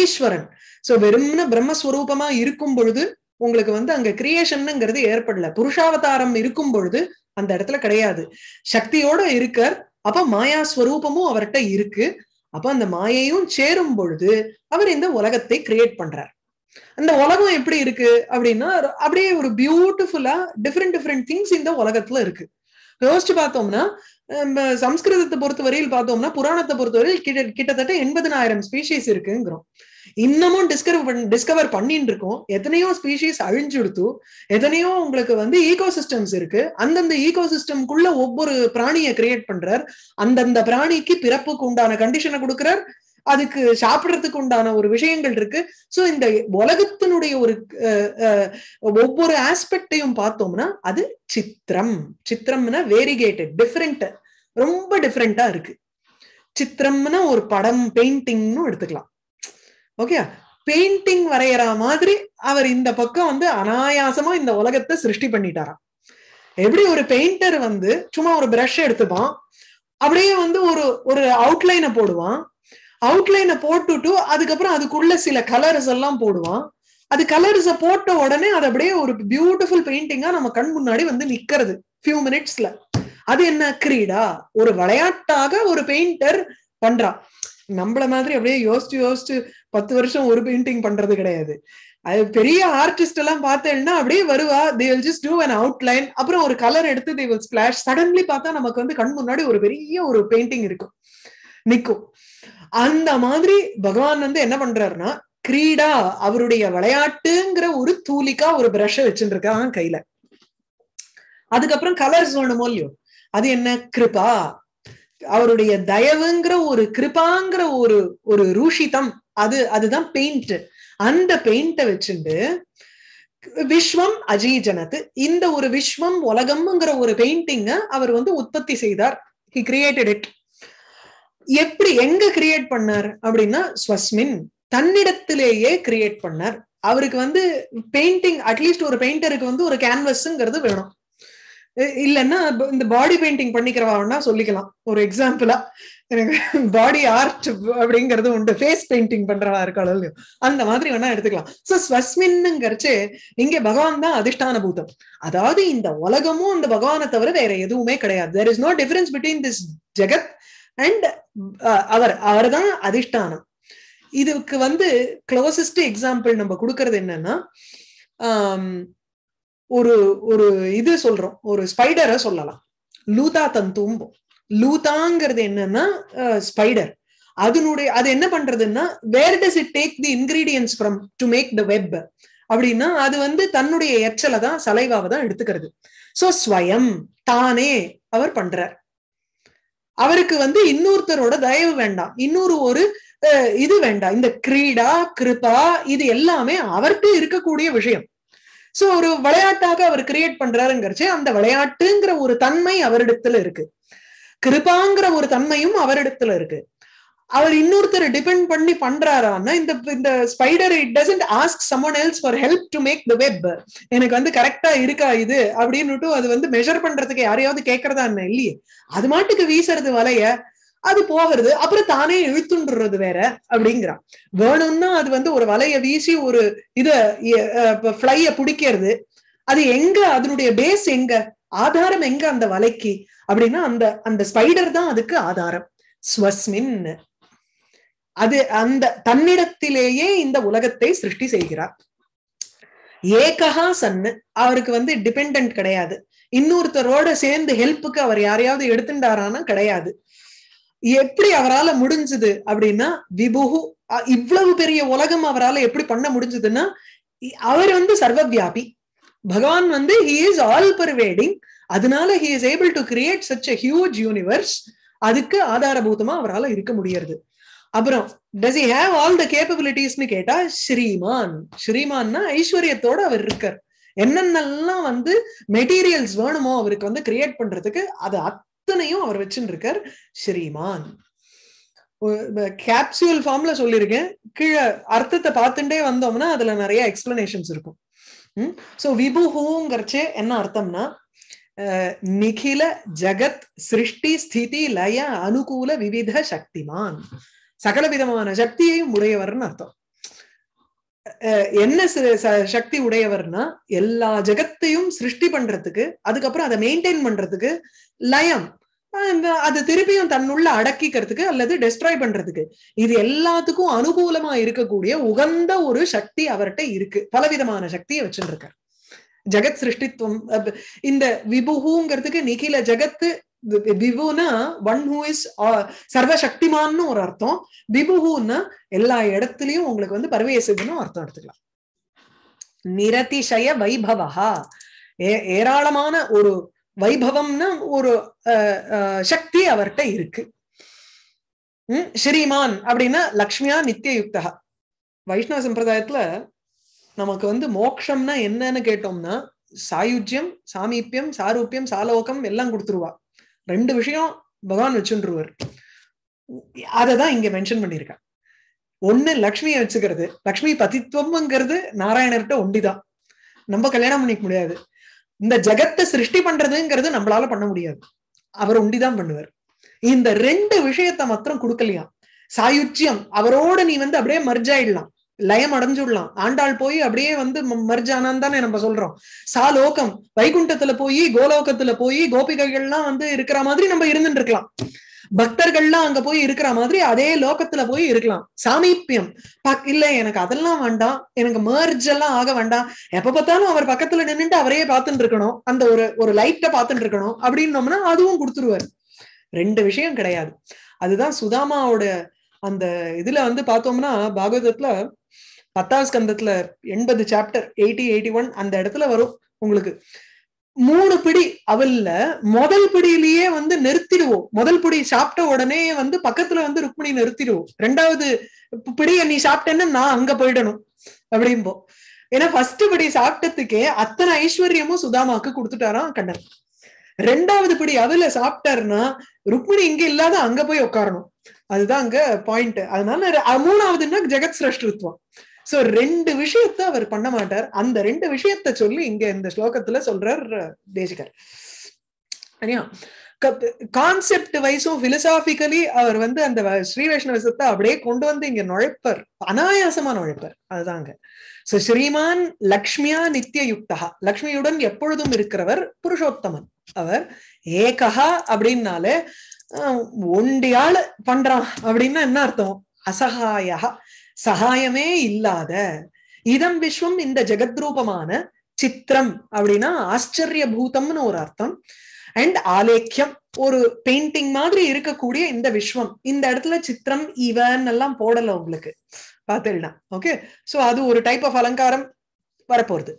ஈஸ்வரன் சோ வெறும்னு பிரம்மஸ்வரூபமா இருக்கும் பொழுது உங்களுக்கு வந்து அங்க கிரியேஷன்ங்கிறது ஏற்படல புருஷாவதாரம் இருக்கும் பொழுது அந்த இடத்துல கிடையாது சக்தியோட இருக்கர் அப்ப மாயா ஸ்வரூபமும் அவர்கிட்ட இருக்கு அப்ப அந்த மாயையும் சேரும் பொழுது அவர் இந்த உலகத்தை கிரியேட் பண்றார் அந்த உலகம் எப்படி இருக்கு அப்படின்னா அப்படியே ஒரு பியூட்டிஃபுல்லா டிஃப்ரெண்ட் டிஃப்ரெண்ட் திங்ஸ் இந்த உலகத்துல இருக்கு யோசிச்சு பார்த்தோம்னா சம்ஸ்கிருதத்தை பொறுத்தவரையில் பார்த்தோம்னா புராணத்தை பொறுத்தவரையில் கிட்ட கிட்டத்தட்ட எண்பதனாயிரம் ஸ்பீஷிஸ் இருக்குங்கிறோம் இன்னமும் டிஸ்கவர் பண் டிஸ்கவர் பண்ணிட்டு இருக்கோம் எத்தனையோ ஸ்பீஷிஸ் அழிஞ்சுடுத்து எத்தனையோ உங்களுக்கு வந்து ஈகோ சிஸ்டம்ஸ் இருக்கு அந்தந்த ஈகோ சிஸ்டம்குள்ள ஒவ்வொரு பிராணியை கிரியேட் பண்றார் அந்தந்த பிராணிக்கு பிறப்புக்கு உண்டான கண்டிஷனை கொடுக்கிறார் அதுக்கு சாப்பிடுறதுக்கு உண்டான ஒரு விஷயங்கள் இருக்கு சோ இந்த உலகத்தினுடைய ஒரு ஒவ்வொரு ஆஸ்பெக்டையும் பார்த்தோம்னா அது சித்திரம் சித்திரம்னா வேரிகேட்டட் டிஃப்ரெண்ட் ரொம்ப டிஃப்ரெண்டா இருக்கு சித்திரம்னா ஒரு படம் பெயிண்டிங்னு எடுத்துக்கலாம் ஓகே பெயிண்டிங் வரைகிற மாதிரி அவர் இந்த பக்கம் வந்து அனாயாசமா இந்த உலகத்தை சிருஷ்டி பண்ணிட்டாராம் எப்படி ஒரு பெயிண்டர் வந்து சும்மா ஒரு பிரஷ் எடுத்துப்பான் அப்படியே வந்து ஒரு ஒரு அவுட்லைனை போடுவான் அவுட்லைனை போட்டுட்டு அதுக்கப்புறம் அதுக்குள்ள சில கலர்ஸ் எல்லாம் போடுவான் அது கலர்ஸ போட்ட உடனே அது அப்படியே ஒரு பியூட்டிஃபுல் பெயிண்டிங்கா நம்ம கண் முன்னாடி வந்து நிக்கிறது ஃபியூ மினிட்ஸ்ல அது என்ன கிரீடா ஒரு விளையாட்டாக ஒரு பெயிண்டர் பண்றா நம்மள மாதிரி அப்படியே யோசிச்சு யோசிச்சு பத்து வருஷம் ஒரு பெயிண்டிங் பண்றது கிடையாது அது பெரிய ஆர்டிஸ்ட் எல்லாம் பார்த்தேன்னா அப்படியே வருவா they will just do an outline அப்புறம் ஒரு கலர் எடுத்து தே வில் ஸ்பிளாஷ் சடன்லி பார்த்தா நமக்கு வந்து கண் முன்னாடி ஒரு பெரிய ஒரு பெயிண்டிங் இருக்கும் நிற்கும் அந்த மாதிரி பகவான் வந்து என்ன பண்றாருன்னா கிரீடா அவருடைய விளையாட்டுங்கிற ஒரு தூலிக்கா ஒரு பிரஷ வச்சுருக்காங்க கையில அதுக்கப்புறம் கலர்ஸ் வேணுமோ இல்லையோ அது என்ன கிருபா அவருடைய தயவுங்கிற ஒரு கிருபாங்கிற ஒரு ஒரு ரூஷிதம் அது அதுதான் பெயிண்ட் அந்த பெயிண்ட வச்சுட்டு விஸ்வம் அஜீஜனத்து இந்த ஒரு விஸ்வம் உலகம்ங்கிற ஒரு பெயிண்டிங்க அவர் வந்து உற்பத்தி செய்தார் ஹி கிரியேட்டட் இட் எப்படி எங்க கிரியேட் பண்ணார் அப்படின்னா ஸ்வஸ்மின் தன்னிடத்திலேயே கிரியேட் பண்ணார் அவருக்கு வந்து பெயிண்டிங் அட்லீஸ்ட் ஒரு பெயிண்டருக்கு வந்து ஒரு கேன்வஸ்ங்கிறது வேணும் இல்லைன்னா இந்த பாடி பெயிண்டிங் பண்ணிக்கிறவா சொல்லிக்கலாம் ஒரு எக்ஸாம்பிளா எனக்கு பாடி ஆர்ட் அப்படிங்கிறது உண்டு ஃபேஸ் பெயிண்டிங் பண்றவா இருக்காளோ அந்த மாதிரி வேணா எடுத்துக்கலாம் சோ ஸ்வஸ்மின்னுங்கிறச்சு இங்கே பகவான் தான் அதிர்ஷ்டான பூதம் அதாவது இந்த உலகமும் இந்த பகவானை தவிர வேற எதுவுமே கிடையாது there is no difference between this jagat and uh, அவர் அவர் தான் அதிஷ்டானம் இதுக்கு வந்து க்ளோசஸ்ட் எக்ஸாம்பிள் நம்ம கொடுக்கறது என்னன்னா ஒரு ஒரு இது சொல்றோம் ஒரு ஸ்பைடரை சொல்லலாம் லூதா தன் தூம்பும் லூதாங்கிறது என்னன்னா ஸ்பைடர் அதனுடைய அது என்ன பண்றதுன்னா where does it take the ingredients from to make the web அப்படின்னா அது வந்து தன்னுடைய எச்சலை தான் சலைவாவை தான் எடுத்துக்கிறது சோ ஸ்வயம் தானே அவர் பண்றார் அவருக்கு வந்து இன்னொருத்தரோட தயவு வேண்டாம் இன்னொரு ஒரு இது வேண்டாம் இந்த கிரீடா கிருபா இது எல்லாமே அவர்கிட்ட இருக்கக்கூடிய விஷயம் சோ ஒரு விளையாட்டாக அவர் கிரியேட் பண்றாருங்கிறச்சு அந்த விளையாட்டுங்கிற ஒரு தன்மை அவரிடத்துல இருக்கு கிருபாங்கிற ஒரு தன்மையும் அவரிடத்துல இருக்கு அவர் இன்னொருத்தர் டிபெண்ட் பண்ணி பண்றாரான்னா இந்த இந்த spider it doesn't ask someone else for help to make the web எனக்கு வந்து கரெக்டா இருக்கா இது அப்படின்னுட்டு அது வந்து மெஷர் பண்றதுக்கு யாரையாவது கேட்கறதா என்ன இல்லையே அது மாட்டுக்கு வீசுறது வலைய அது போகிறது அப்புறம் தானே இழுத்துன்றது வேற அப்படிங்கிறான் வேணும்னா அது வந்து ஒரு வலைய வீசி ஒரு இத ஃபிளைய பிடிக்கிறது அது எங்க அதனுடைய பேஸ் எங்க ஆதாரம் எங்க அந்த வலைக்கு அப்படின்னா அந்த அந்த ஸ்பைடர் தான் அதுக்கு ஆதாரம் ஸ்வஸ்மின் அது அந்த தன்னிடத்திலேயே இந்த உலகத்தை சிருஷ்டி செய்கிறார் ஏகஹா சன்னு அவருக்கு வந்து டிபெண்ட் கிடையாது இன்னொருத்தரோட சேர்ந்து ஹெல்ப்புக்கு அவர் யாரையாவது எடுத்துட்டாரானா கிடையாது எப்படி அவரால் முடிஞ்சது அப்படின்னா விபுகு இவ்வளவு பெரிய உலகம் அவரால் எப்படி பண்ண முடிஞ்சதுன்னா அவர் வந்து சர்வவியாபி பகவான் வந்து ஹி இஸ் ஆல் பர்வேடிங் அதனால he is able to create such huge universe அதுக்கு ஆதாரபூதமா அவரால் இருக்க முடியறது அப்புறம் டஸ் ஹேவ் ஆல் த கேப்பபிலிட்டிஸ்னு கேட்டா ஸ்ரீமான் ஸ்ரீமான்னா ஐஸ்வர்யத்தோட அவர் இருக்கார் என்னென்னலாம் வந்து மெட்டீரியல்ஸ் வேணுமோ அவருக்கு வந்து கிரியேட் பண்றதுக்கு அது அத்தனையும் அவர் வச்சுன்னு இருக்கார் ஸ்ரீமான் கேப்சியூல் ஃபார்ம்ல சொல்லியிருக்கேன் கீழே அர்த்தத்தை பார்த்துட்டே வந்தோம்னா அதுல நிறைய எக்ஸ்பிளனேஷன்ஸ் இருக்கும் ஸோ விபுஹூங்கிறச்சு என்ன அர்த்தம்னா நிகில ஜகத் சிருஷ்டி ஸ்திதி லய அனுகூல விவித சக்திமான் சகல விதமான சக்தியையும் உடையவர்னு அர்த்தம் என்ன சக்தி உடையவர்னா எல்லா ஜெகத்தையும் சிருஷ்டி பண்றதுக்கு அதுக்கப்புறம் அதை மெயின்டைன் பண்றதுக்கு லயம் அது திருப்பியும் தன்னுள்ள அடக்கிக்கிறதுக்கு அல்லது டெஸ்ட்ராய் பண்றதுக்கு இது எல்லாத்துக்கும் அனுகூலமா இருக்கக்கூடிய உகந்த ஒரு சக்தி அவர்கிட்ட இருக்கு பலவிதமான சக்தியை வச்சுருக்கார் ஜெகத் சிருஷ்டித்வம் இந்த விபுகுங்கிறதுக்கு நிகில ஜெகத்து விபுனா ஒன் ஹூ இஸ் சர்வசக்திமான்னு ஒரு அர்த்தம் விபுஹூன்னா எல்லா இடத்துலயும் உங்களுக்கு வந்து பரவேசுன்னு அர்த்தம் எடுத்துக்கலாம் நிரதிஷய ஏ ஏராளமான ஒரு வைபவம்னா ஒரு சக்தி அவர்கிட்ட இருக்கு உம் ஸ்ரீமான் அப்படின்னா லக்ஷ்மியா நித்திய யுக்தா வைஷ்ணவ சம்பிரதாயத்துல நமக்கு வந்து மோக்ஷம்னா என்னன்னு கேட்டோம்னா சாயுஜ்யம் சாமீபியம் சாரூபியம் சாலோகம் எல்லாம் கொடுத்துருவா ரெண்டு விஷயம் பகவான் வச்சுருவார் அதை தான் இங்க மென்ஷன் பண்ணியிருக்கான் ஒண்ணு லக்ஷ்மியை வச்சுக்கிறது லக்ஷ்மி பதித்துவம்ங்கிறது நாராயணர்கிட்ட ஒண்டிதான் நம்ம கல்யாணம் பண்ணிக்க முடியாது இந்த ஜெகத்தை சிருஷ்டி பண்றதுங்கிறது நம்மளால பண்ண முடியாது அவர் ஒண்டிதான் பண்ணுவார் இந்த ரெண்டு விஷயத்த மாத்திரம் கொடுக்கலையாம் சாயுச்சியம் அவரோட நீ வந்து அப்படியே மர்ஜாயிடலாம் லயம் அடைஞ்சுடலாம் ஆண்டாள் போய் அப்படியே வந்து மர்ஜானான்னு தானே நம்ம சொல்றோம் சாலோகம் வைகுண்டத்துல போய் கோலோகத்துல போய் கோபிகைகள்லாம் வந்து இருக்கிற மாதிரி நம்ம இருந்துட்டு இருக்கலாம் பக்தர்கள்லாம் அங்க போய் இருக்கிற மாதிரி அதே லோகத்துல போய் இருக்கலாம் சாமீப்பியம் இல்ல எனக்கு அதெல்லாம் வேண்டாம் எனக்கு மேர்ஜ் எல்லாம் ஆக வேண்டாம் எப்ப பார்த்தாலும் அவர் பக்கத்துல நின்றுட்டு அவரையே பார்த்துட்டு இருக்கணும் அந்த ஒரு ஒரு லைட்ட பார்த்துட்டு இருக்கணும் அப்படின்னோம்னா அதுவும் கொடுத்துருவார் ரெண்டு விஷயம் கிடையாது அதுதான் சுதாமாவோட அந்த இதுல வந்து பார்த்தோம்னா பாகவதத்துல பத்தாவது ஸ்கந்தத்துல எண்பது சாப்டர் எயிட்டி எயிட்டி ஒன் அந்த இடத்துல வரும் உங்களுக்கு மூணு பிடி அவல்ல முதல் பிடியிலேயே வந்து நிறுத்திடுவோம் முதல் பிடி சாப்பிட்ட உடனே வந்து பக்கத்துல வந்து ருக்மிணி நிறுத்திடுவோம் ரெண்டாவது பிடிய நீ சாப்பிட்டேன்னா நான் அங்க போயிடணும் அப்படிம்போ ஏன்னா ஃபர்ஸ்ட் பிடி சாப்பிட்டதுக்கே அத்தனை ஐஸ்வர்யமும் சுதாமாக்கு கொடுத்துட்டாராம் கண்ணன் ரெண்டாவது பிடி அவல சாப்பிட்டாருன்னா ருக்மிணி இங்க இல்லாத அங்க போய் உட்காரணும் அதுதான் அங்க பாயிண்ட் அதனால மூணாவதுன்னா ஜெகத் சிரஷ்டிருத்வம் சோ ரெண்டு விஷயத்த அவர் பண்ண மாட்டார் அந்த ரெண்டு விஷயத்த சொல்லி இங்க இந்த ஸ்லோகத்துல சொல்றார் தேசிகர் கான்செப்ட் வைஸும் பிலசாபிக்கலி அவர் வந்து அந்த ஸ்ரீ வைஷ்ணவசத்தை அப்படியே கொண்டு வந்து இங்க நுழைப்பர் அனாயாசமா நுழைப்பர் அதுதாங்க சோ ஸ்ரீமான் லக்ஷ்மியா நித்திய யுக்தகா லக்ஷ்மியுடன் எப்பொழுதும் இருக்கிறவர் புருஷோத்தமன் அவர் ஏகஹா அப்படின்னாலே ஒண்டியால பண்றான் அப்படின்னா என்ன அர்த்தம் அசகாயா சகாயமே இல்லாத இதம் விஸ்வம் இந்த ஜெகத்ரூபமான சித்திரம் அப்படின்னா ஆச்சரிய பூதம்னு ஒரு அர்த்தம் அண்ட் ஆலேக்கியம் ஒரு பெயிண்டிங் மாதிரி இருக்கக்கூடிய இந்த விஸ்வம் இந்த இடத்துல சித்திரம் இவன் எல்லாம் போடல உங்களுக்கு பார்த்துடலாம் ஓகே சோ அது ஒரு டைப் ஆஃப் அலங்காரம் வரப்போறது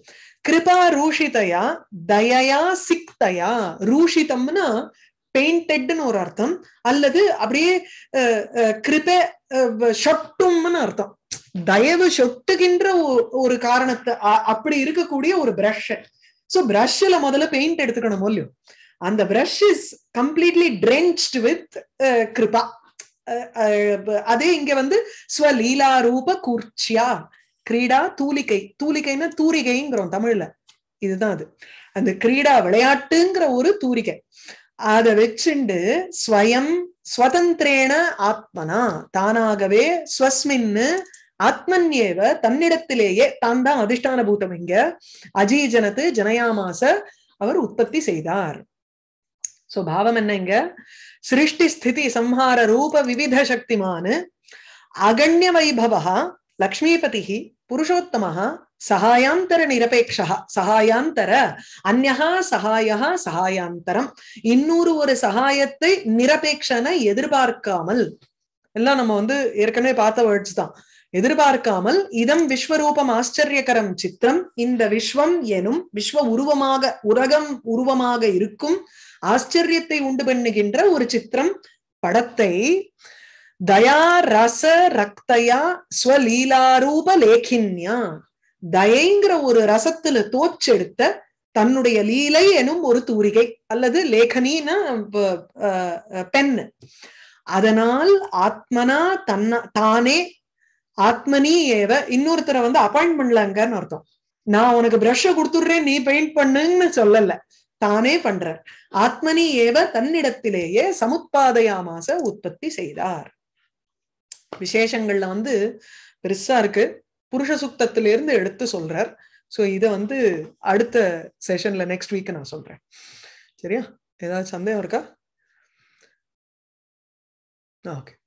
கிருபா ரூஷிதையா தயையா சிக்தயா ரூஷிதம்னா பெயிண்டட்னு ஒரு அர்த்தம் அல்லது அப்படியே கிருபை ஷொட்டும்னு அர்த்தம் தயவு சொட்டுகின்ற ஒரு காரணத்தை அப்படி இருக்கக்கூடிய ஒரு பிரஷ் சோ பிரஷ்ல முதல்ல பெயிண்ட் எடுத்துக்கணும் இல்லையோ அந்த brush is completely drenched with kripa அதே இங்க வந்து ஸ்வலீலா ரூப கூர்ச்சியா கிரீடா தூலிகை தூலிகைன்னா தூரிகைங்கிறோம் தமிழ்ல இதுதான் அது அந்த கிரீடா விளையாட்டுங்கிற ஒரு தூரிகை அதை வச்சுண்டு ஸ்வயம் ஸ்வதந்திரேன ஆத்மனா தானாகவே ஸ்வஸ்மின்னு ஆத்மன்யேவ தன்னிடத்திலேயே தான் தான் அதிஷ்டான பூதம் இங்க அஜீஜனத்து ஜனயாமாச அவர் உற்பத்தி செய்தார் சோ பாவம் என்னங்க சிருஷ்டி ஸ்திதி சம்ஹார ரூப விவித சக்திமானு அகண்ய வைபவா லக்ஷ்மிபதி புருஷோத்தமஹா சகாயாந்தர நிரபேக்ஷா சகாயாந்தர அந்நகா சகாயகா சகாயாந்தரம் இன்னொரு ஒரு சகாயத்தை நிரபேட்சன எதிர்பார்க்காமல் எல்லாம் நம்ம வந்து ஏற்கனவே பார்த்த வேர்ட்ஸ் தான் எதிர்பார்க்காமல் இதம் விஸ்வரூபம் ஆச்சரியகரம் சித்திரம் இந்த விஸ்வம் எனும் விஸ்வ உருவமாக உலகம் உருவமாக இருக்கும் ஆச்சரியத்தை உண்டு பண்ணுகின்ற ஒரு சித்திரம் படத்தை தயா ரச ரக்தயா ஸ்வலீலாரூப லேகின்யா தயங்கிற ஒரு ரசத்துல தோச்செடுத்த தன்னுடைய லீலை எனும் ஒரு தூரிகை அல்லது லேಖனின்னு பெண் அதனால் ஆத்மனா தன்ன தானே ஆத்மனி ஏவ இன்னொருத்தரை வந்து பண்ணலாங்கன்னு அர்த்தம் நான் உனக்கு பிரஷ கொடுத்துடுறேன் நீ பெயிண்ட் பண்ணுன்னு சொல்லல தானே பண்றார் ஆத்மனி ஏவ தன்னிடத்திலேயே சமுத்பாதையாமாச உற்பத்தி செய்தார் விசேஷங்கள்ல வந்து பெருசா இருக்கு புருஷ சுத்தத்திலிருந்து எடுத்து சொல்றார் ஸோ இதை வந்து அடுத்த செஷன்ல நெக்ஸ்ட் வீக் நான் சொல்றேன் சரியா ஏதாவது சந்தேகம் இருக்கா ஓகே